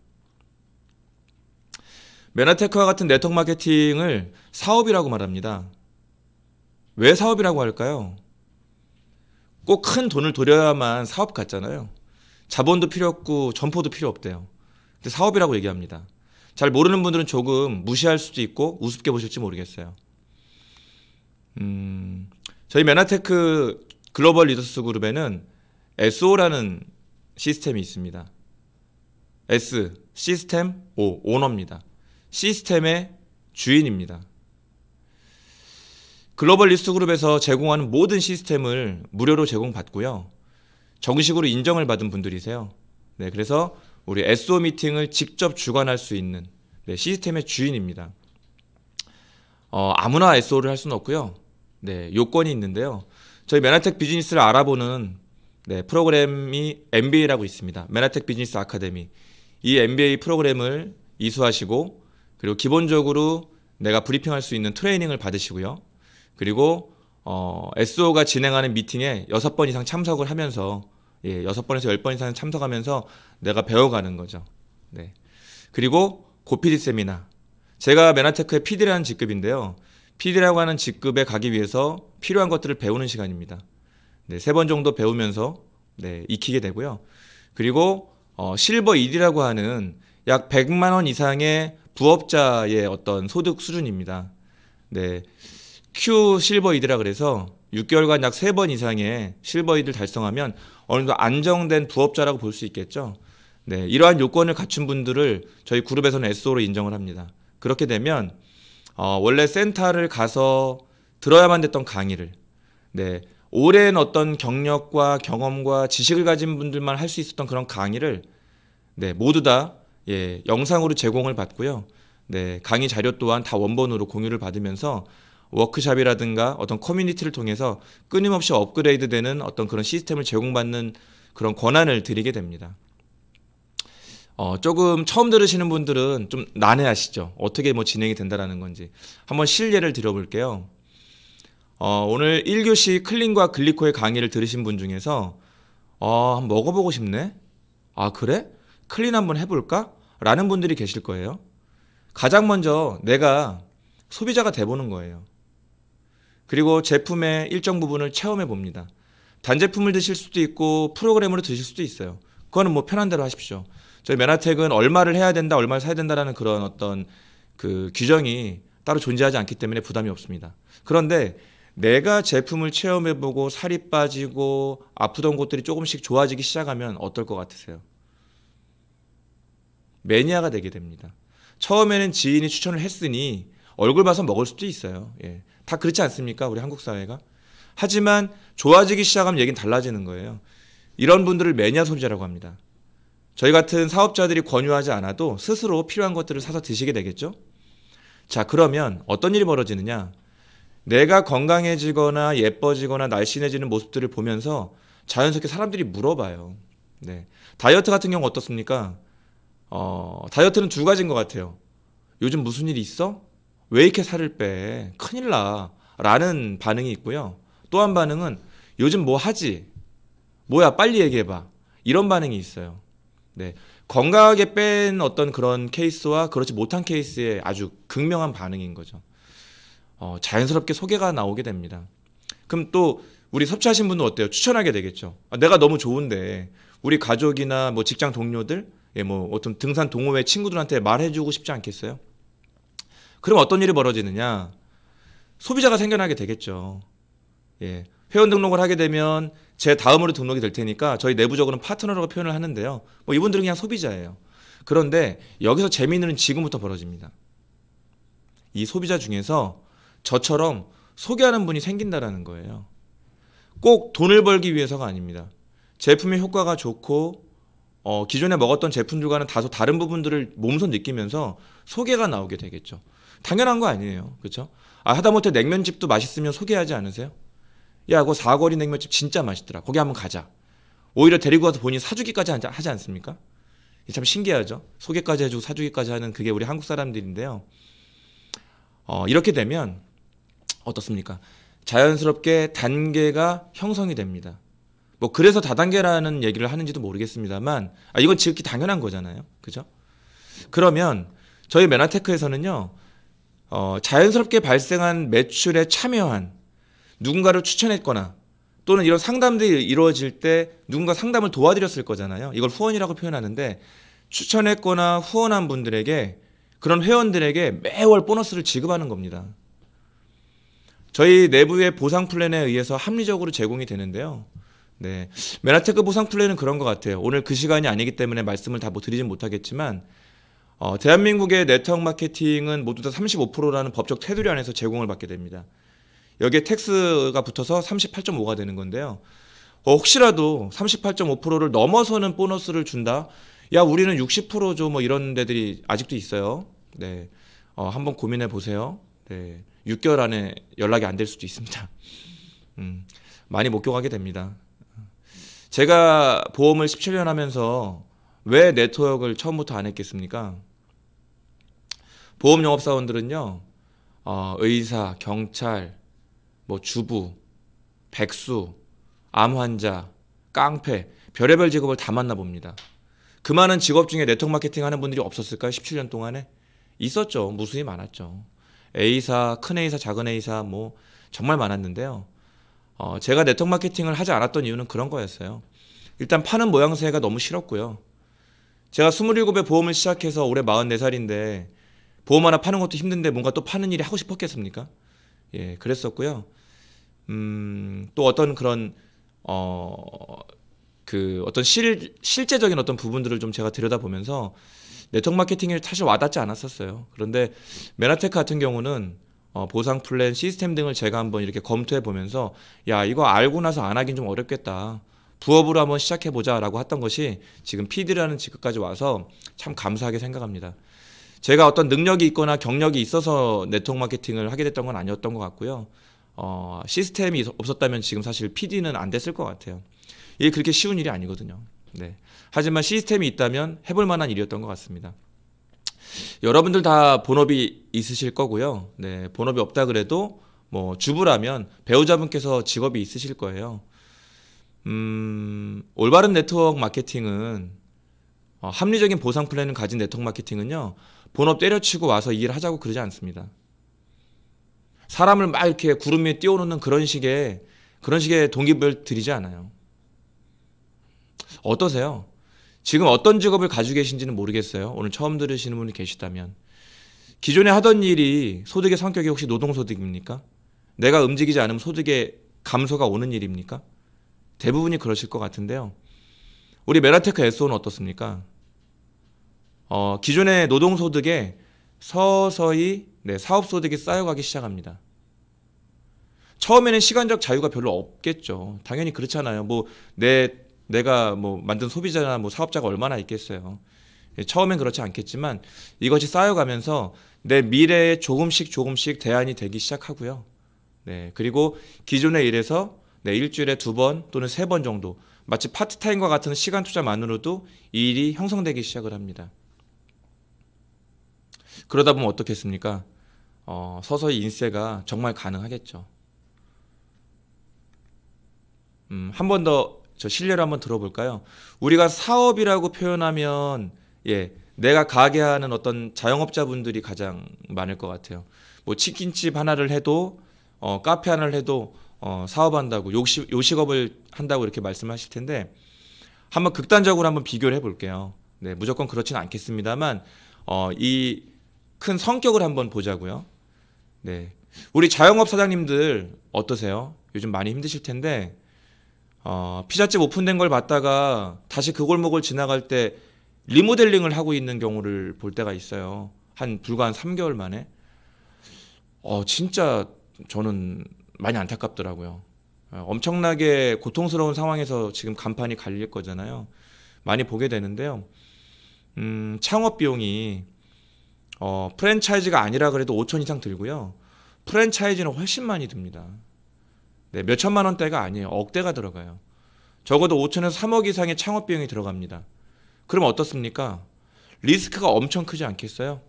메나테크와 같은 네트워크 마케팅을 사업이라고 말합니다. 왜 사업이라고 할까요? 꼭큰 돈을 들여야만 사업 같잖아요. 자본도 필요 없고 점포도 필요 없대요. 근데 사업이라고 얘기합니다. 잘 모르는 분들은 조금 무시할 수도 있고 우습게 보실지 모르겠어요. 음, 저희 메나테크 글로벌 리더스 그룹에는 SO라는 시스템이 있습니다. S 시스템 O 오너입니다. 시스템의 주인입니다. 글로벌 리스트 그룹에서 제공하는 모든 시스템을 무료로 제공받고요. 정식으로 인정을 받은 분들이세요. 네, 그래서 우리 SO 미팅을 직접 주관할 수 있는 네, 시스템의 주인입니다. 어, 아무나 SO를 할 수는 없고요. 네, 요건이 있는데요. 저희 메나텍 비즈니스를 알아보는 네, 프로그램이 MBA라고 있습니다. 메나텍 비즈니스 아카데미. 이 MBA 프로그램을 이수하시고 그리고 기본적으로 내가 브리핑할 수 있는 트레이닝을 받으시고요. 그리고 어, SO가 진행하는 미팅에 여섯 번 이상 참석을 하면서 예, 여섯 번에서 열 번 이상 참석하면서 내가 배워가는 거죠. 네. 그리고 고피디 세미나. 제가 메나테크의 PD라는 직급인데요. PD라고 하는 직급에 가기 위해서 필요한 것들을 배우는 시간입니다. 네, 세 번 정도 배우면서 네, 익히게 되고요. 그리고 어, 실버 1이라고 하는 약 100만 원 이상의 부업자의 어떤 소득 수준입니다. 네. 큐 실버이드라 그래서 6개월간 약 3번 이상의 실버이드를 달성하면 어느 정도 안정된 부업자라고 볼 수 있겠죠. 네, 이러한 요건을 갖춘 분들을 저희 그룹에서는 SO로 인정을 합니다. 그렇게 되면 어, 원래 센터를 가서 들어야만 됐던 강의를 네, 오랜 어떤 경력과 경험과 지식을 가진 분들만 할 수 있었던 그런 강의를 네, 모두 다 예, 영상으로 제공을 받고요. 네, 강의 자료 또한 다 원본으로 공유를 받으면서 워크샵이라든가 어떤 커뮤니티를 통해서 끊임없이 업그레이드되는 어떤 그런 시스템을 제공받는 그런 권한을 드리게 됩니다. 어, 조금 처음 들으시는 분들은 좀 난해하시죠. 어떻게 뭐 진행이 된다라는 건지. 한번 실례를 드려볼게요. 어, 오늘 1교시 클린과 글리코의 강의를 들으신 분 중에서 어, 한번 먹어보고 싶네? 아, 그래? 클린 한번 해볼까? 라는 분들이 계실 거예요. 가장 먼저 내가 소비자가 돼보는 거예요. 그리고 제품의 일정 부분을 체험해 봅니다. 단제품을 드실 수도 있고 프로그램으로 드실 수도 있어요. 그거는 뭐 편한 대로 하십시오. 저희 메나텍은 얼마를 해야 된다, 얼마를 사야 된다라는 그런 어떤 그 규정이 따로 존재하지 않기 때문에 부담이 없습니다. 그런데 내가 제품을 체험해보고 살이 빠지고 아프던 곳들이 조금씩 좋아지기 시작하면 어떨 것 같으세요? 매니아가 되게 됩니다. 처음에는 지인이 추천을 했으니 얼굴 봐서 먹을 수도 있어요. 예. 다 그렇지 않습니까? 우리 한국 사회가. 하지만 좋아지기 시작하면 얘기는 달라지는 거예요. 이런 분들을 매니아 소비자라고 합니다. 저희 같은 사업자들이 권유하지 않아도 스스로 필요한 것들을 사서 드시게 되겠죠? 자, 그러면 어떤 일이 벌어지느냐? 내가 건강해지거나 예뻐지거나 날씬해지는 모습들을 보면서 자연스럽게 사람들이 물어봐요. 네. 다이어트 같은 경우 어떻습니까? 어, 다이어트는 두 가지인 것 같아요. 요즘 무슨 일이 있어? 왜 이렇게 살을 빼? 큰일 나. 라는 반응이 있고요. 또 한 반응은 요즘 뭐 하지? 뭐야, 빨리 얘기해봐. 이런 반응이 있어요. 네. 건강하게 뺀 어떤 그런 케이스와 그렇지 못한 케이스의 아주 극명한 반응인 거죠. 어, 자연스럽게 소개가 나오게 됩니다. 그럼 또 우리 섭취하신 분은 어때요? 추천하게 되겠죠. 아, 내가 너무 좋은데 우리 가족이나 뭐 직장 동료들, 예, 뭐 어떤 등산 동호회 친구들한테 말해주고 싶지 않겠어요? 그럼 어떤 일이 벌어지느냐? 소비자가 생겨나게 되겠죠. 예. 회원 등록을 하게 되면 제 다음으로 등록이 될 테니까 저희 내부적으로는 파트너라고 표현을 하는데요. 뭐 이분들은 그냥 소비자예요. 그런데 여기서 재미있는 지금부터 벌어집니다. 이 소비자 중에서 저처럼 소개하는 분이 생긴다라는 거예요. 꼭 돈을 벌기 위해서가 아닙니다. 제품의 효과가 좋고 어, 기존에 먹었던 제품들과는 다소 다른 부분들을 몸소 느끼면서 소개가 나오게 되겠죠. 당연한 거 아니에요. 그렇죠? 아, 하다못해 냉면집도 맛있으면 소개하지 않으세요? 야, 그 사거리 냉면집 진짜 맛있더라. 거기 한번 가자. 오히려 데리고 가서 본인 사주기까지 하지 않습니까? 참 신기하죠. 소개까지 해주고 사주기까지 하는 그게 우리 한국 사람들인데요. 어, 이렇게 되면 어떻습니까? 자연스럽게 단계가 형성이 됩니다. 뭐 그래서 다단계라는 얘기를 하는지도 모르겠습니다만 아, 이건 지극히 당연한 거잖아요. 그죠? 그러면 저희 메나테크에서는요. 어, 자연스럽게 발생한 매출에 참여한 누군가를 추천했거나 또는 이런 상담들이 이루어질 때 누군가 상담을 도와드렸을 거잖아요. 이걸 후원이라고 표현하는데 추천했거나 후원한 분들에게 그런 회원들에게 매월 보너스를 지급하는 겁니다. 저희 내부의 보상 플랜에 의해서 합리적으로 제공이 되는데요. 네. 메나테크 보상 플랜은 그런 것 같아요. 오늘 그 시간이 아니기 때문에 말씀을 다못 뭐 드리진 못하겠지만 어, 대한민국의 네트워크 마케팅은 모두 다 35%라는 법적 테두리 안에서 제공을 받게 됩니다. 여기에 텍스가 붙어서 38.5가 되는 건데요. 어, 혹시라도 38.5%를 넘어서는 보너스를 준다? 야, 우리는 60%죠. 뭐 이런 데들이 아직도 있어요. 네. 어, 한번 고민해 보세요. 네. 6개월 안에 연락이 안 될 수도 있습니다. 음, 많이 목격하게 됩니다. 제가 보험을 17년 하면서 왜 네트워크를 처음부터 안 했겠습니까? 보험 영업 사원들은요. 어, 의사, 경찰, 뭐 주부, 백수, 암 환자, 깡패, 별의별 직업을 다 만나 봅니다. 그 많은 직업 중에 네트워크 마케팅 하는 분들이 없었을까요? 17년 동안에 있었죠. 무수히 많았죠. A사, 큰 A사, 작은 A사 뭐 정말 많았는데요. 어, 제가 네트워크 마케팅을 하지 않았던 이유는 그런 거였어요. 일단 파는 모양새가 너무 싫었고요. 제가 27에 보험을 시작해서 올해 44살인데 보험 하나 파는 것도 힘든데 뭔가 또 파는 일이 하고 싶었겠습니까? 예, 그랬었고요. 음, 또 어떤 그런 어, 그 어떤 실 실제적인 어떤 부분들을 좀 제가 들여다보면서 네트워크 마케팅이 사실 와닿지 않았었어요. 그런데 메나테크 같은 경우는 어, 보상 플랜, 시스템 등을 제가 한번 이렇게 검토해 보면서 야 이거 알고 나서 안 하긴 좀 어렵겠다. 부업으로 한번 시작해 보자라고 했던 것이 지금 피디라는 직급까지 와서 참 감사하게 생각합니다. 제가 어떤 능력이 있거나 경력이 있어서 네트워크 마케팅을 하게 됐던 건 아니었던 것 같고요. 어, 시스템이 없었다면 지금 사실 PD는 안 됐을 것 같아요. 이게 그렇게 쉬운 일이 아니거든요. 네. 하지만 시스템이 있다면 해볼 만한 일이었던 것 같습니다. 여러분들 다 본업이 있으실 거고요. 네, 본업이 없다 그래도 뭐 주부라면 배우자분께서 직업이 있으실 거예요. 음, 올바른 네트워크 마케팅은 어, 합리적인 보상 플랜을 가진 네트워크 마케팅은요. 본업 때려치고 와서 일 하자고 그러지 않습니다. 사람을 막 이렇게 구름 위에 띄워놓는 그런 식의 그런 식의 동기부여를 드리지 않아요. 어떠세요? 지금 어떤 직업을 가지고 계신지는 모르겠어요. 오늘 처음 들으시는 분이 계시다면 기존에 하던 일이 소득의 성격이 혹시 노동소득입니까? 내가 움직이지 않으면 소득의 감소가 오는 일입니까? 대부분이 그러실 것 같은데요. 우리 메라테크 s o 어떻습니까? 어, 기존의 노동소득에 서서히 네, 사업소득이 쌓여가기 시작합니다. 처음에는 시간적 자유가 별로 없겠죠. 당연히 그렇잖아요. 뭐, 내, 내가 뭐 만든 소비자나 뭐 사업자가 얼마나 있겠어요. 예, 처음엔 그렇지 않겠지만 이것이 쌓여가면서 내 미래에 조금씩 조금씩 대안이 되기 시작하고요. 네. 그리고 기존의 일에서 네, 일주일에 두 번 또는 세 번 정도 마치 파트타임과 같은 시간 투자만으로도 일이 형성되기 시작을 합니다. 그러다 보면 어떻겠습니까? 어, 서서히 인세가 정말 가능하겠죠. 음, 한 번 더 저 신뢰를 한번 들어볼까요? 우리가 사업이라고 표현하면 예, 내가 가게 하는 어떤 자영업자분들이 가장 많을 것 같아요. 뭐 치킨집 하나를 해도 어, 카페 하나를 해도 어, 사업한다고 요시, 요식업을 한다고 이렇게 말씀하실 텐데 한번 극단적으로 한번 비교를 해볼게요. 네, 무조건 그렇지는 않겠습니다만 어, 이큰 성격을 한번 보자고요. 네. 우리 자영업 사장님들 어떠세요? 요즘 많이 힘드실 텐데 어, 피자집 오픈된 걸 봤다가 다시 그 골목을 지나갈 때 리모델링을 하고 있는 경우를 볼 때가 있어요. 한 불과 한 3개월 만에. 어, 진짜 저는 많이 안타깝더라고요. 어, 엄청나게 고통스러운 상황에서 지금 간판이 갈릴 거잖아요. 많이 보게 되는데요. 음, 창업 비용이 어, 프랜차이즈가 아니라 그래도 5천 이상 들고요. 프랜차이즈는 훨씬 많이 듭니다. 네, 몇 천만 원대가 아니에요. 억대가 들어가요. 적어도 5천에서 3억 이상의 창업 비용이 들어갑니다. 그럼 어떻습니까? 리스크가 엄청 크지 않겠어요?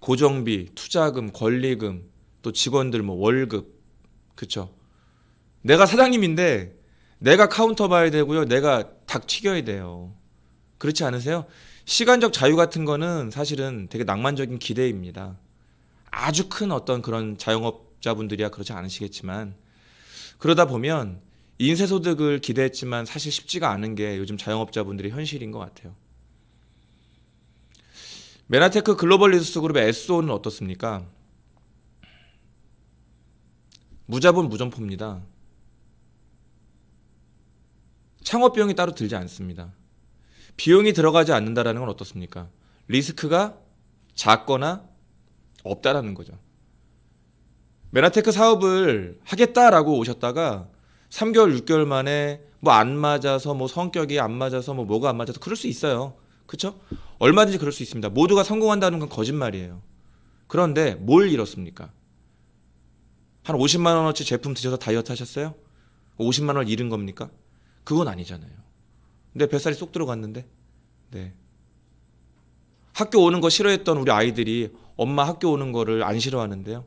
고정비, 투자금, 권리금, 또 직원들 뭐 월급, 그쵸? 내가 사장님인데 내가 카운터 봐야 되고요. 내가 닭 튀겨야 돼요. 그렇지 않으세요? 시간적 자유 같은 거는 사실은 되게 낭만적인 기대입니다. 아주 큰 어떤 그런 자영업자분들이야 그렇지 않으시겠지만 그러다 보면 인세 소득을 기대했지만 사실 쉽지가 않은 게 요즘 자영업자분들의 현실인 것 같아요. 메나테크 글로벌 리소스 그룹의 SO는 어떻습니까? 무자본 무점포입니다. 창업 비용이 따로 들지 않습니다. 비용이 들어가지 않는다라는 건 어떻습니까? 리스크가 작거나 없다라는 거죠. 메나테크 사업을 하겠다라고 오셨다가 3개월, 6개월 만에 뭐 안 맞아서 뭐 성격이 안 맞아서 뭐 뭐가 안 맞아서 그럴 수 있어요. 그렇죠? 얼마든지 그럴 수 있습니다. 모두가 성공한다는 건 거짓말이에요. 그런데 뭘 잃었습니까? 한 50만 원어치 제품 드셔서 다이어트 하셨어요? 50만 원 잃은 겁니까? 그건 아니잖아요. 근데 뱃살이 쏙 들어갔는데. 네. 학교 오는 거 싫어했던 우리 아이들이 엄마 학교 오는 거를 안 싫어하는데요.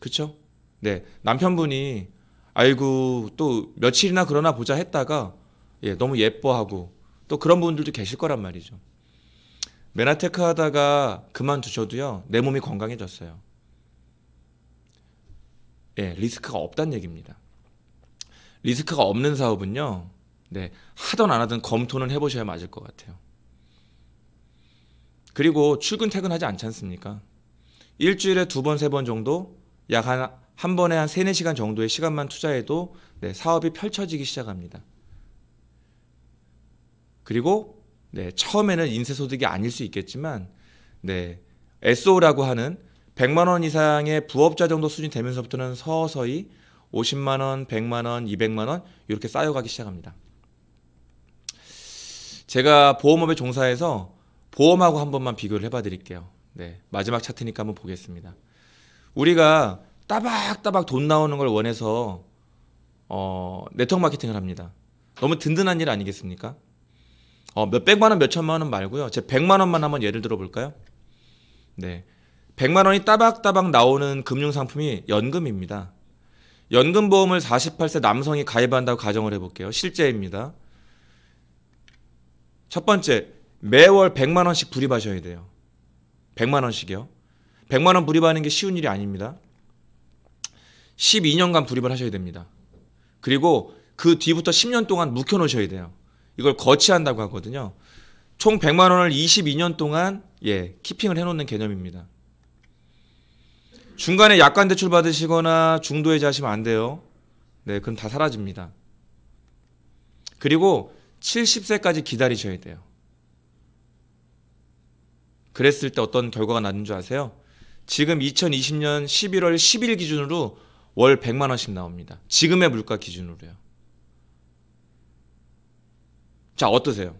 그쵸? 네. 남편분이 아이고 또 며칠이나 그러나 보자 했다가 예, 너무 예뻐하고 또 그런 분들도 계실 거란 말이죠. 메나테크 하다가 그만두셔도요. 내 몸이 건강해졌어요. 예, 리스크가 없단 얘기입니다. 리스크가 없는 사업은요. 네, 하든 안 하든 검토는 해보셔야 맞을 것 같아요. 그리고 출근 퇴근하지 않지 않습니까? 일주일에 두 번, 세 번 정도 약한한 번에 한 세네 시간 정도의 시간만 투자해도 네, 사업이 펼쳐지기 시작합니다. 그리고 네, 처음에는 인세 소득이 아닐 수 있겠지만 네, SO라고 하는 100만 원 이상의 부업자 정도 수준이 되면서부터는 서서히 50만 원, 100만 원, 200만 원 이렇게 쌓여가기 시작합니다. 제가 보험업에 종사해서 보험하고 한 번만 비교를 해봐 드릴게요. 네. 마지막 차트니까 한번 보겠습니다. 우리가 따박따박 돈 나오는 걸 원해서 어, 네트워크 마케팅을 합니다. 너무 든든한 일 아니겠습니까? 어, 몇 백만 원, 몇 천만 원 말고요. 제 백만 원만 한번 예를 들어 볼까요? 네. 백만 원이 따박따박 나오는 금융 상품이 연금입니다. 연금 보험을 48세 남성이 가입한다고 가정을 해 볼게요. 실제입니다. 첫 번째, 매월 100만 원씩 불입하셔야 돼요. 100만 원씩이요. 100만 원 불입하는 게 쉬운 일이 아닙니다. 12년간 불입을 하셔야 됩니다. 그리고 그 뒤부터 10년 동안 묵혀 놓으셔야 돼요. 이걸 거치한다고 하거든요. 총 100만 원을 22년 동안 예, 키핑을 해 놓는 개념입니다. 중간에 약관 대출 받으시거나 중도해지 하시면 안 돼요. 네, 그럼 다 사라집니다. 그리고 70세까지 기다리셔야 돼요. 그랬을 때 어떤 결과가 나는 줄 아세요? 지금 2020년 11월 10일 기준으로 월 100만 원씩 나옵니다. 지금의 물가 기준으로요. 자, 어떠세요?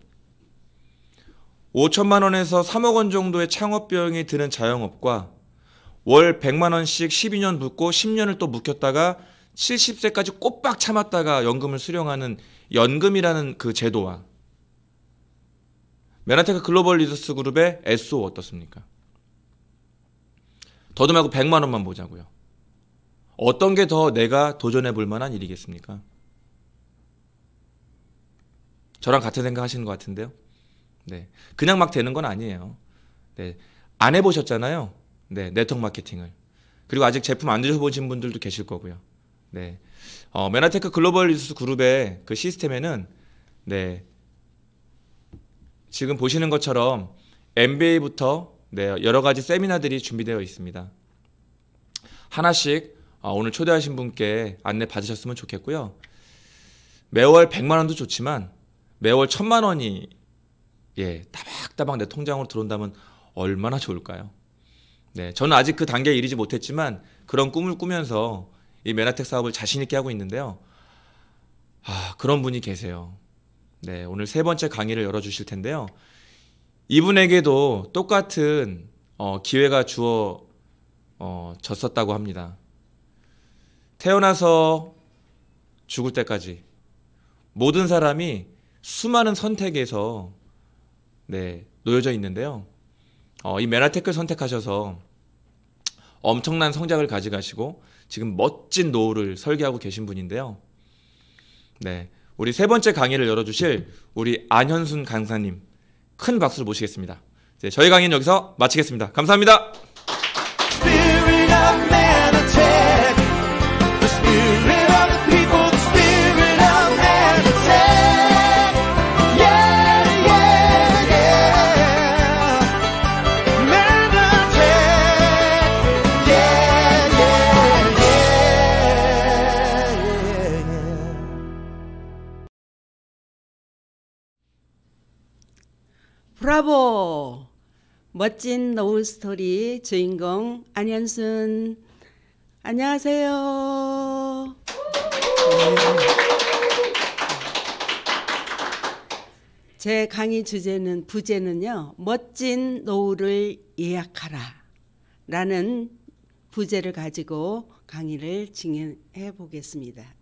5천만 원에서 3억 원 정도의 창업 비용이 드는 자영업과 월 100만 원씩 12년 붓고 10년을 또 묵혔다가 70세까지 꼬박 참았다가 연금을 수령하는 연금이라는 그 제도와 메나테크 글로벌 리더스 그룹의 SO 어떻습니까? 더듬하고 100만 원만 보자고요. 어떤 게 더 내가 도전해 볼 만한 일이겠습니까? 저랑 같은 생각 하시는 것 같은데요. 네. 그냥 막 되는 건 아니에요. 네. 안 해보셨잖아요. 네. 네트워크 마케팅을. 그리고 아직 제품 안 드셔보신 분들도 계실 거고요. 네. 어, 메나테크 글로벌 리소스 그룹의 그 시스템에는 네. 지금 보시는 것처럼 MBA부터 네, 여러 가지 세미나들이 준비되어 있습니다. 하나씩 어, 오늘 초대하신 분께 안내 받으셨으면 좋겠고요. 매월 100만 원도 좋지만 매월 1000만 원이 예, 따박따박 내 통장으로 들어온다면 얼마나 좋을까요? 네, 저는 아직 그 단계에 이르지 못했지만 그런 꿈을 꾸면서 이 메나텍 사업을 자신 있게 하고 있는데요. 아, 그런 분이 계세요. 네, 오늘 세 번째 강의를 열어 주실 텐데요. 이분에게도 똑같은 어, 기회가 주어 어, 졌었다고 합니다. 태어나서 죽을 때까지 모든 사람이 수많은 선택에서 네, 놓여져 있는데요. 어, 이 메라테크를 선택하셔서 엄청난 성장을 가져가시고 지금 멋진 노후를 설계하고 계신 분인데요. 네. 우리 세 번째 강의를 열어주실 우리 안현순 강사님 큰 박수를 모시겠습니다. 네, 저희 강의는 여기서 마치겠습니다. 감사합니다. 브라보! 멋진 노을스토리 주인공 안현순. 안녕하세요. 네. 제 강의 주제는 부제는요. 멋진 노후를 예약하라 라는 부제를 가지고 강의를 진행해 보겠습니다.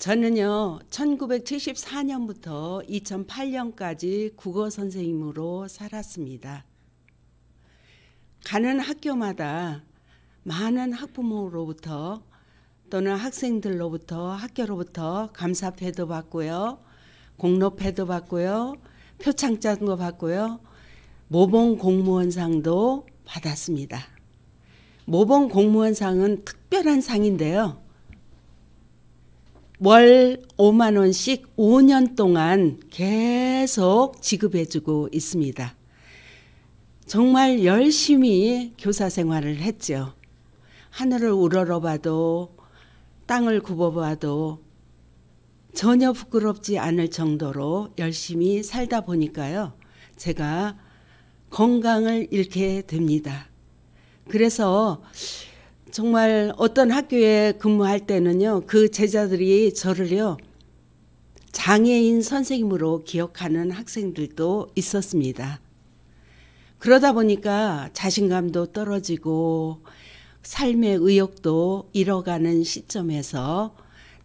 저는요, 1974년부터 2008년까지 국어 선생님으로 살았습니다. 가는 학교마다 많은 학부모로부터 또는 학생들로부터 학교로부터 감사패도 받고요, 공로패도 받고요, 표창장도 받고요, 모범 공무원상도 받았습니다. 모범 공무원상은 특별한 상인데요. 월 5만 원씩 5년 동안 계속 지급해 주고 있습니다. 정말 열심히 교사 생활을 했죠. 하늘을 우러러 봐도 땅을 굽어 봐도 전혀 부끄럽지 않을 정도로 열심히 살다 보니까요. 제가 건강을 잃게 됩니다. 그래서 정말 어떤 학교에 근무할 때는요, 그 제자들이 저를요, 장애인 선생님으로 기억하는 학생들도 있었습니다. 그러다 보니까 자신감도 떨어지고 삶의 의욕도 잃어가는 시점에서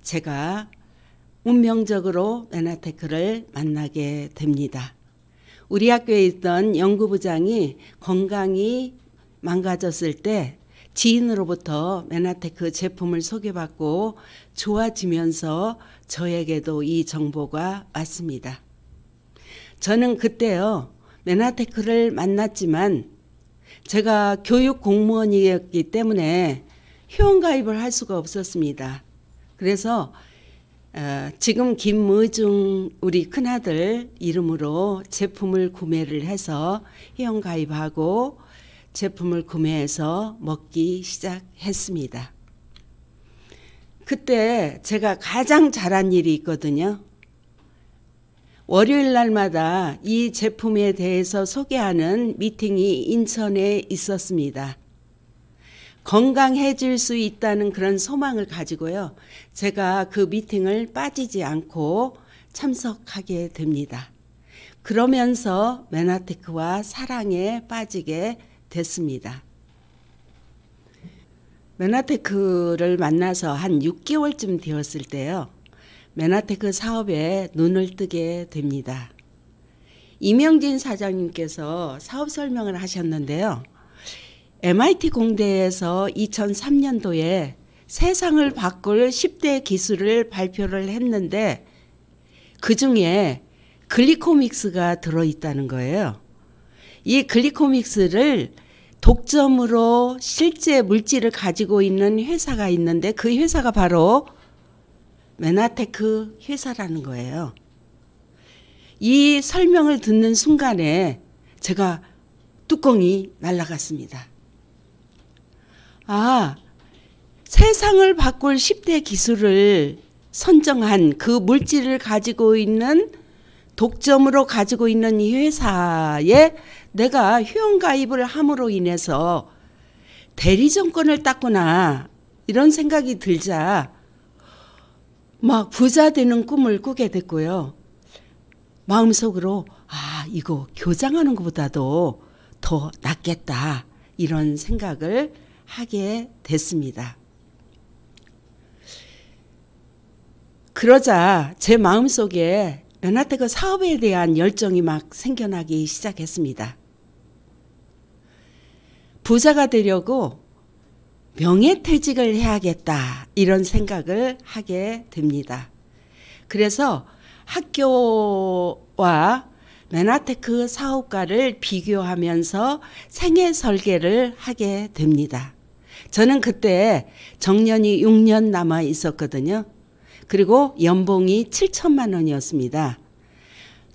제가 운명적으로 에나테크를 만나게 됩니다. 우리 학교에 있던 연구부장이 건강이 망가졌을 때 지인으로부터 맨하테크 그 제품을 소개받고 좋아지면서 저에게도 이 정보가 왔습니다. 저는 그때요, 메나테크를 만났지만 제가 교육 공무원이었기 때문에 회원가입을 할 수가 없었습니다. 그래서 어, 지금 김무중 우리 큰아들 이름으로 제품을 구매를 해서 회원가입하고 제품을 구매해서 먹기 시작했습니다. 그때 제가 가장 잘한 일이 있거든요. 월요일 날마다 이 제품에 대해서 소개하는 미팅이 인천에 있었습니다. 건강해질 수 있다는 그런 소망을 가지고요. 제가 그 미팅을 빠지지 않고 참석하게 됩니다. 그러면서 메나테크와 사랑에 빠지게 됐습니다. 메나테크를 만나서 한 6개월쯤 되었을 때요. 메나테크 사업에 눈을 뜨게 됩니다. 이명진 사장님께서 사업 설명을 하셨는데요. MIT 공대에서 2003년도에 세상을 바꿀 10대 기술을 발표를 했는데 그 중에 글리코믹스가 들어있다는 거예요. 이 글리코믹스를 독점으로 실제 물질을 가지고 있는 회사가 있는데 그 회사가 바로 메나테크 회사라는 거예요. 이 설명을 듣는 순간에 제가 뚜껑이 날아갔습니다. 아, 세상을 바꿀 10대 기술을 선정한 그 물질을 가지고 있는 독점으로 가지고 있는 이 회사에 내가 회원가입을 함으로 인해서 대리정권을 땄구나 이런 생각이 들자 막 부자 되는 꿈을 꾸게 됐고요. 마음속으로 아 이거 교장하는 것보다도 더 낫겠다 이런 생각을 하게 됐습니다. 그러자 제 마음속에 렌나테은 사업에 대한 열정이 막 생겨나기 시작했습니다. 부자가 되려고 명예퇴직을 해야겠다 이런 생각을 하게 됩니다. 그래서 학교와 메나테크 사업가를 비교하면서 생애 설계를 하게 됩니다. 저는 그때 정년이 6년 남아 있었거든요. 그리고 연봉이 7천만 원이었습니다.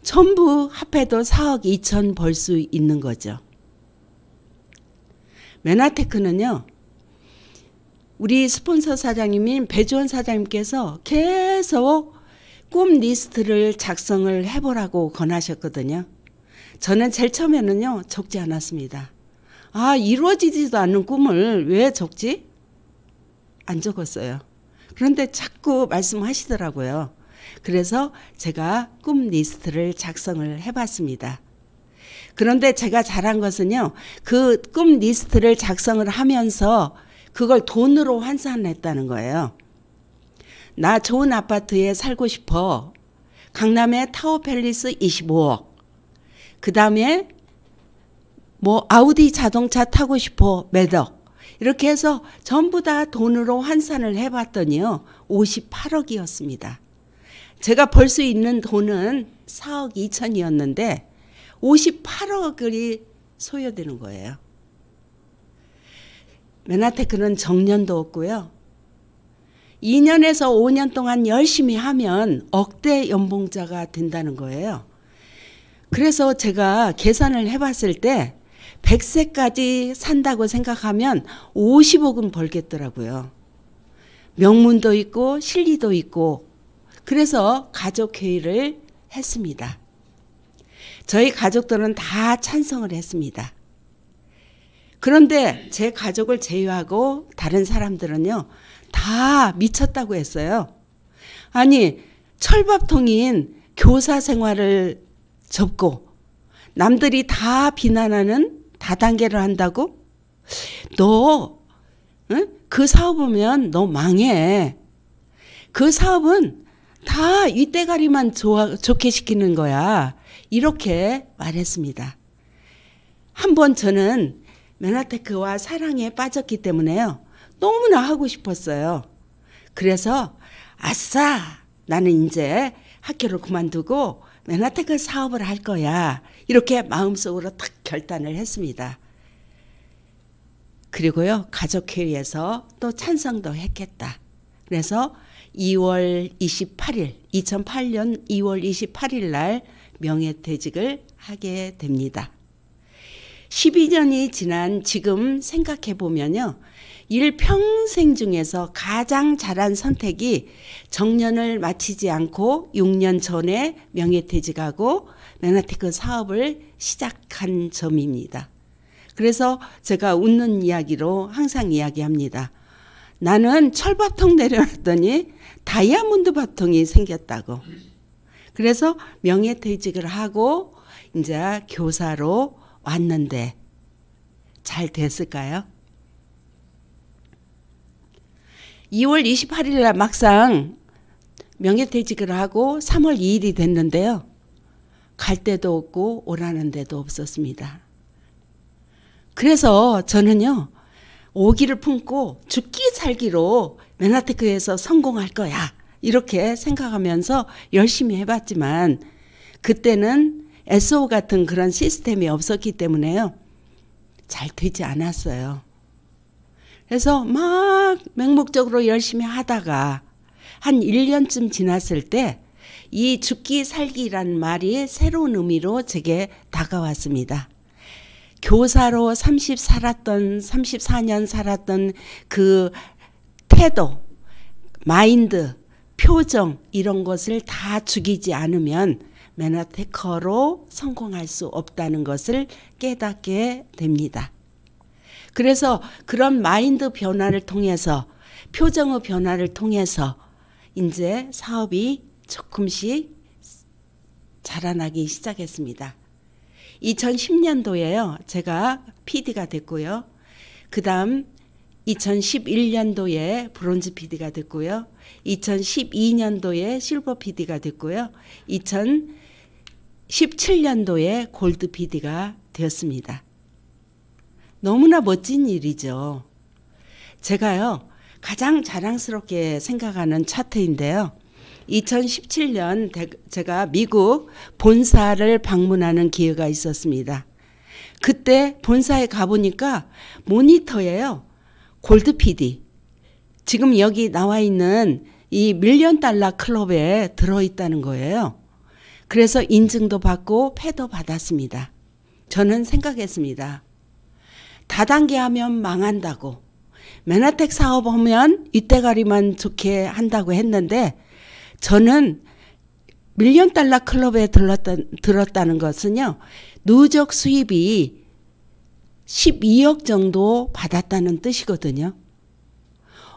전부 합해도 4억 2천 벌 수 있는 거죠. 메나테크는요. 우리 스폰서 사장님인 배주원 사장님께서 계속 꿈 리스트를 작성을 해보라고 권하셨거든요. 저는 제일 처음에는요, 적지 않았습니다. 아, 이루어지지도 않는 꿈을 왜 적지? 안 적었어요. 그런데 자꾸 말씀하시더라고요. 그래서 제가 꿈 리스트를 작성을 해봤습니다. 그런데 제가 잘한 것은요, 그 꿈 리스트를 작성을 하면서 그걸 돈으로 환산했다는 거예요. 나 좋은 아파트에 살고 싶어. 강남에 타워 팰리스 25억. 그 다음에 뭐 아우디 자동차 타고 싶어. 매덕. 이렇게 해서 전부 다 돈으로 환산을 해봤더니요. 58억이었습니다. 제가 벌 수 있는 돈은 4억 2천이었는데 58억이 소요되는 거예요. 맨하테크는 정년도 없고요. 2년에서 5년 동안 열심히 하면 억대 연봉자가 된다는 거예요. 그래서 제가 계산을 해봤을 때 100세까지 산다고 생각하면 50억은 벌겠더라고요. 명문도 있고 실리도 있고 그래서 가족회의를 했습니다. 저희 가족들은 다 찬성을 했습니다. 그런데 제 가족을 제외하고 다른 사람들은요, 다 미쳤다고 했어요. 아니, 철밥통인 교사 생활을 접고 남들이 다 비난하는 다단계를 한다고? 너, 응? 그 사업하면 너 망해. 그 사업은 다 윗대가리만 좋아, 좋게 시키는 거야. 이렇게 말했습니다. 한번 저는 메나테크와 사랑에 빠졌기 때문에요. 너무나 하고 싶었어요. 그래서 아싸! 나는 이제 학교를 그만두고 메나테크 사업을 할 거야. 이렇게 마음속으로 탁 결단을 했습니다. 그리고요, 가족회의에서 또 찬성도 했겠다. 그래서 2월 28일, 2008년 2월 28일 날 명예퇴직을 하게 됩니다. 12년이 지난 지금 생각해 보면요. 일평생 중에서 가장 잘한 선택이 정년을 마치지 않고 6년 전에 명예퇴직하고 메나테크 사업을 시작한 점입니다. 그래서 제가 웃는 이야기로 항상 이야기합니다. 나는 철바통 내려놨더니 다이아몬드 바통이 생겼다고. 그래서 명예퇴직을 하고 이제 교사로 왔는데 잘 됐을까요? 2월 28일 날 막상 명예퇴직을 하고 3월 2일이 됐는데요. 갈 데도 없고 오라는 데도 없었습니다. 그래서 저는요, 오기를 품고 죽기 살기로 맨하테크에서 성공할 거야. 이렇게 생각하면서 열심히 해봤지만 그때는 SO 같은 그런 시스템이 없었기 때문에요. 잘 되지 않았어요. 그래서 막 맹목적으로 열심히 하다가 한 1년쯤 지났을 때이 죽기 살기란 말이 새로운 의미로 제게 다가왔습니다. 교사로 30 살았던 34년 살았던 그 태도, 마인드, 표정 이런 것을 다 죽이지 않으면 메나테커로 성공할 수 없다는 것을 깨닫게 됩니다. 그래서 그런 마인드 변화를 통해서 표정의 변화를 통해서 이제 사업이 조금씩 자라나기 시작했습니다. 2010년도에요. 제가 PD가 됐고요. 그 다음 2011년도에 브론즈 PD가 됐고요. 2012년도에 실버 PD가 됐고요. 2017년도에 골드 PD가 되었습니다. 너무나 멋진 일이죠. 제가요, 가장 자랑스럽게 생각하는 차트인데요. 2017년 제가 미국 본사를 방문하는 기회가 있었습니다. 그때 본사에 가보니까 모니터예요. 골드 PD. 지금 여기 나와 있는 이 밀리언 달러 클럽에 들어있다는 거예요. 그래서 인증도 받고 패도 받았습니다. 저는 생각했습니다. 다단계 하면 망한다고. 맨하텍 사업 하면 이때가리만 좋게 한다고 했는데 저는 밀리언 달러 클럽에 들렀다, 들었다는 것은요, 누적 수입이 12억 정도 받았다는 뜻이거든요.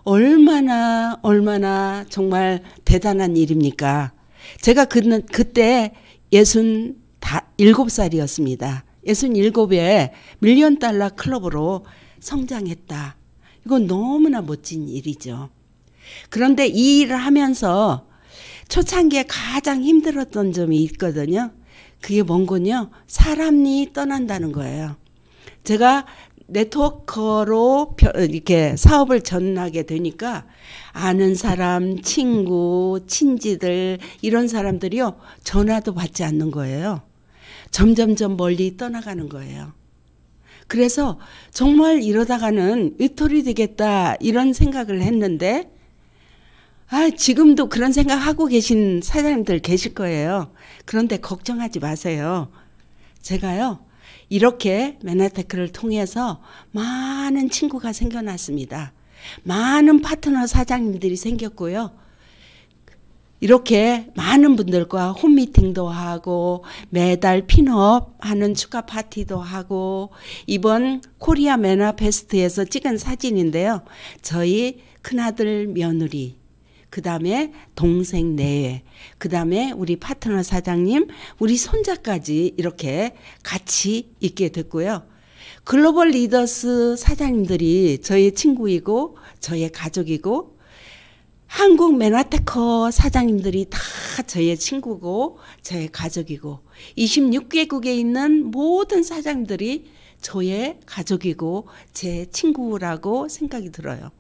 얼마나, 얼마나 정말 대단한 일입니까? 제가 그, 그때 6 7 살이었습니다. 6 7에 밀리언 달러 클럽으로 성장했다. 이건 너무나 멋진 일이죠. 그런데 이 일을 하면서 초창기에 가장 힘들었던 점이 있거든요. 그게 뭔군요? 사람이 떠난다는 거예요. 제가 네트워커로 이렇게 사업을 전하게 되니까 아는 사람, 친구, 친지들 이런 사람들이요 전화도 받지 않는 거예요. 점점점 멀리 떠나가는 거예요. 그래서 정말 이러다가는 위토리 되겠다 이런 생각을 했는데 아, 지금도 그런 생각하고 계신 사장님들 계실 거예요. 그런데 걱정하지 마세요. 제가요, 이렇게 맨하테크를 통해서 많은 친구가 생겨났습니다. 많은 파트너 사장님들이 생겼고요. 이렇게 많은 분들과 홈미팅도 하고 매달 핀업 하는 축하 파티도 하고 이번 코리아 메나페스트에서 찍은 사진인데요. 저희 큰아들 며느리 그 다음에 동생 내외, 네. 그 다음에 우리 파트너 사장님, 우리 손자까지 이렇게 같이 있게 됐고요. 글로벌 리더스 사장님들이 저의 친구이고 저의 가족이고 한국 메나테커 사장님들이 다 저의 친구고 저의 가족이고 26개국에 있는 모든 사장님들이 저의 가족이고 제 친구라고 생각이 들어요.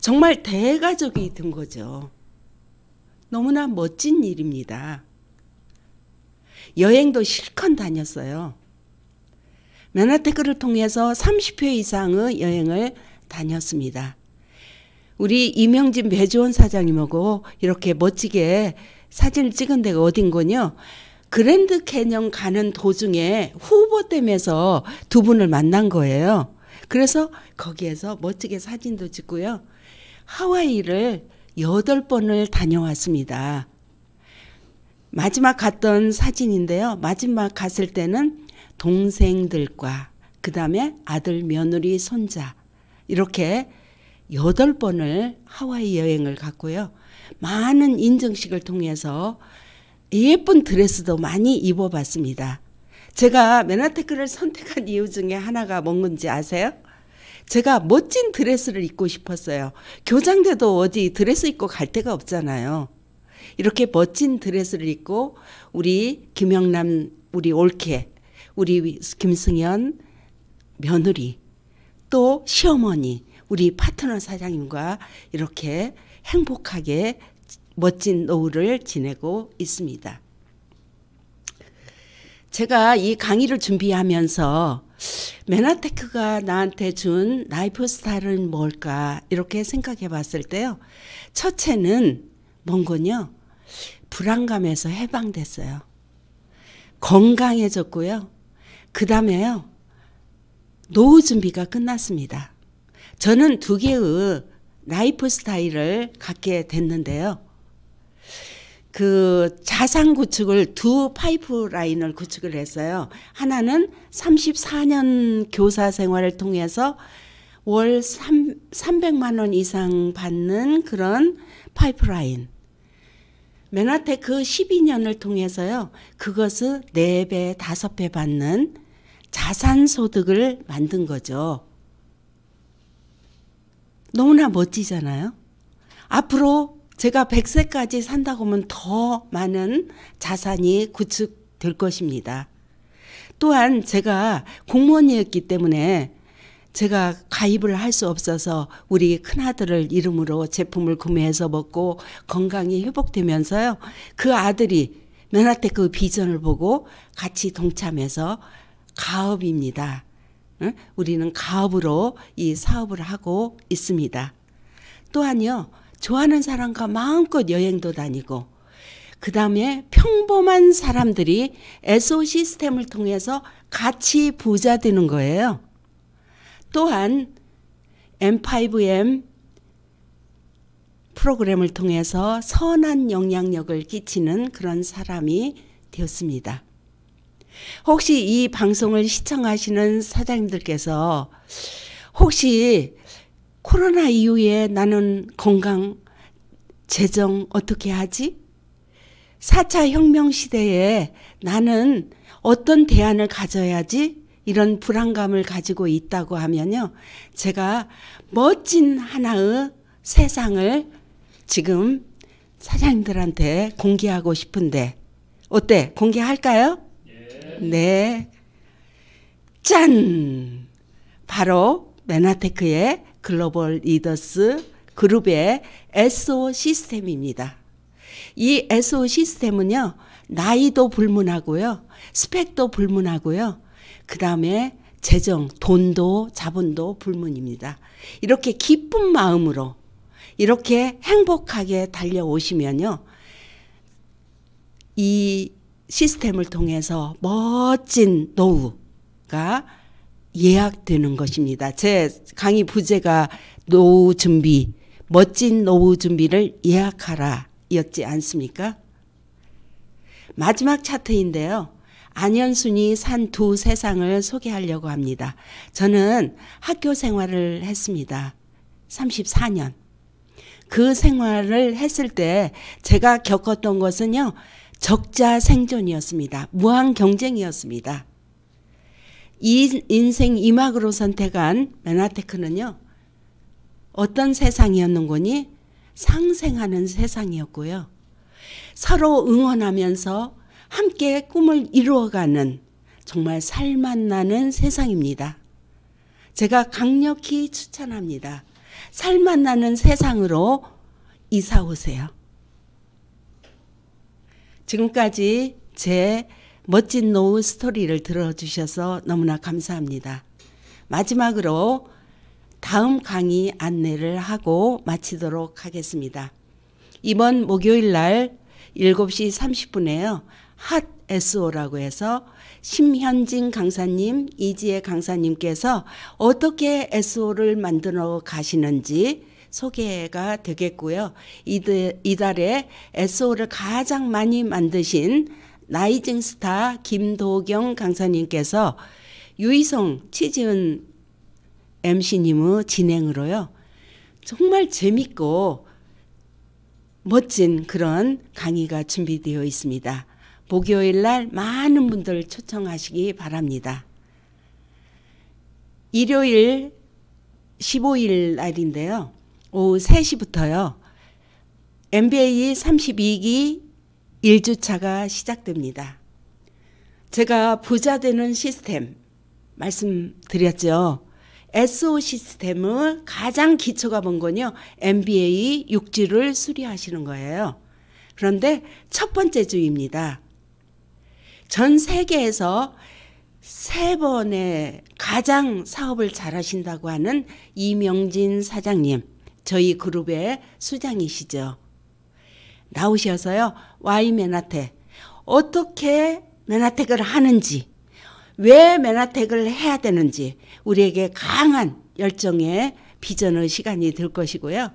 정말 대가족이 된 거죠. 너무나 멋진 일입니다. 여행도 실컷 다녔어요. 맨하테크를 통해서 30회 이상의 여행을 다녔습니다. 우리 이명진 배주원 사장님하고 이렇게 멋지게 사진을 찍은 데가 어딘군요. 그랜드 캐년 가는 도중에 후보댐에서 두 분을 만난 거예요. 그래서 거기에서 멋지게 사진도 찍고요. 하와이를 여덟 번을 다녀왔습니다. 마지막 갔던 사진인데요. 마지막 갔을 때는 동생들과 그 다음에 아들, 며느리, 손자 이렇게 여덟 번을 하와이 여행을 갔고요. 많은 인증식을 통해서 예쁜 드레스도 많이 입어봤습니다. 제가 맨하테크를 선택한 이유 중에 하나가 뭔지 아세요? 제가 멋진 드레스를 입고 싶었어요. 교장대도 어디 드레스 입고 갈 데가 없잖아요. 이렇게 멋진 드레스를 입고 우리 김영남 우리 올케 우리 김승현 며느리 또 시어머니 우리 파트너 사장님과 이렇게 행복하게 멋진 노후를 지내고 있습니다. 제가 이 강의를 준비하면서 메나테크가 나한테 준 라이프 스타일은 뭘까 이렇게 생각해 봤을 때요. 첫째는 뭔군요. 불안감에서 해방됐어요. 건강해졌고요. 그 다음에요. 노후 준비가 끝났습니다. 저는 두 개의 라이프 스타일을 갖게 됐는데요. 그 자산 구축을 두 파이프라인을 구축을 했어요. 하나는 34년 교사 생활을 통해서 월 3, 300만 원 이상 받는 그런 파이프라인. 맨하테그 12년을 통해서요. 그것을 4배, 5배 받는 자산 소득을 만든 거죠. 너무나 멋지잖아요. 앞으로 제가 100세까지 산다고 하면 더 많은 자산이 구축될 것입니다. 또한 제가 공무원이었기 때문에 제가 가입을 할 수 없어서 우리 큰아들을 이름으로 제품을 구매해서 먹고 건강이 회복되면서요. 그 아들이 맨하테크 그 비전을 보고 같이 동참해서 가업입니다. 우리는 가업으로 이 사업을 하고 있습니다. 또한요, 좋아하는 사람과 마음껏 여행도 다니고 그 다음에 평범한 사람들이 SO 시스템을 통해서 같이 부자 되는 거예요. 또한 M5M 프로그램을 통해서 선한 영향력을 끼치는 그런 사람이 되었습니다. 혹시 이 방송을 시청하시는 사장님들께서 혹시 코로나 이후에 나는 건강, 재정 어떻게 하지? 4차 혁명 시대에 나는 어떤 대안을 가져야지? 이런 불안감을 가지고 있다고 하면요. 제가 멋진 하나의 세상을 지금 사장님들한테 공개하고 싶은데, 어때? 공개할까요? 예. 네. 짠! 바로 메나테크의 글로벌 리더스 그룹의 SO 시스템입니다. 이 SO 시스템은요, 나이도 불문하고요, 스펙도 불문하고요, 그 다음에 재정, 돈도 자본도 불문입니다. 이렇게 기쁜 마음으로 이렇게 행복하게 달려오시면요, 이 시스템을 통해서 멋진 노후가 예약되는 것입니다. 제 강의 부제가 노후 준비, 멋진 노후 준비를 예약하라 였지 않습니까? 마지막 차트인데요. 안현순이 산 두 세상을 소개하려고 합니다. 저는 학교 생활을 했습니다. 34년. 그 생활을 했을 때 제가 겪었던 것은요, 적자 생존이었습니다. 무한 경쟁이었습니다. 이 인생 이막으로 선택한 메나테크는요. 어떤 세상이었는 거니? 상생하는 세상이었고요. 서로 응원하면서 함께 꿈을 이루어가는 정말 살맛 나는 세상입니다. 제가 강력히 추천합니다. 살맛 나는 세상으로 이사 오세요. 지금까지 제 멋진 노후 스토리를 들어주셔서 너무나 감사합니다. 마지막으로 다음 강의 안내를 하고 마치도록 하겠습니다. 이번 목요일 날 7시 30분에요. 핫 SO라고 해서 심현진 강사님, 이지혜 강사님께서 어떻게 SO를 만들어 가시는지 소개가 되겠고요. 이드, 이달에 SO를 가장 많이 만드신 라이징 스타 김도경 강사님께서 유이성 치지은 MC님의 진행으로요. 정말 재밌고 멋진 그런 강의가 준비되어 있습니다. 목요일 날 많은 분들 초청하시기 바랍니다. 일요일 15일 날인데요. 오후 3시부터요. MBA 32기 1주차가 시작됩니다. 제가 부자 되는 시스템 말씀드렸죠. SO 시스템을 가장 기초가 본 건요. MBA 육지를 수리하시는 거예요. 그런데 첫 번째 주입니다. 전 세계에서 세 번의 가장 사업을 잘하신다고 하는 이명진 사장님, 저희 그룹의 수장이시죠. 나오셔서요. 와이 메나텍 어떻게 메나텍을 하는지 왜 메나텍을 해야 되는지 우리에게 강한 열정의 비전의 시간이 될 것이고요.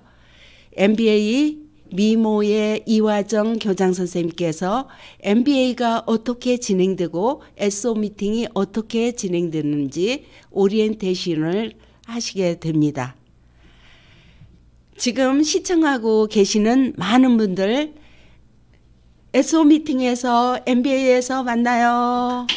MBA 미모의 이화정 교장 선생님께서 MBA가 어떻게 진행되고 SO 미팅이 어떻게 진행되는지 오리엔테이션을 하시게 됩니다. 지금 시청하고 계시는 많은 분들 SO 미팅에서 MBA에서 만나요.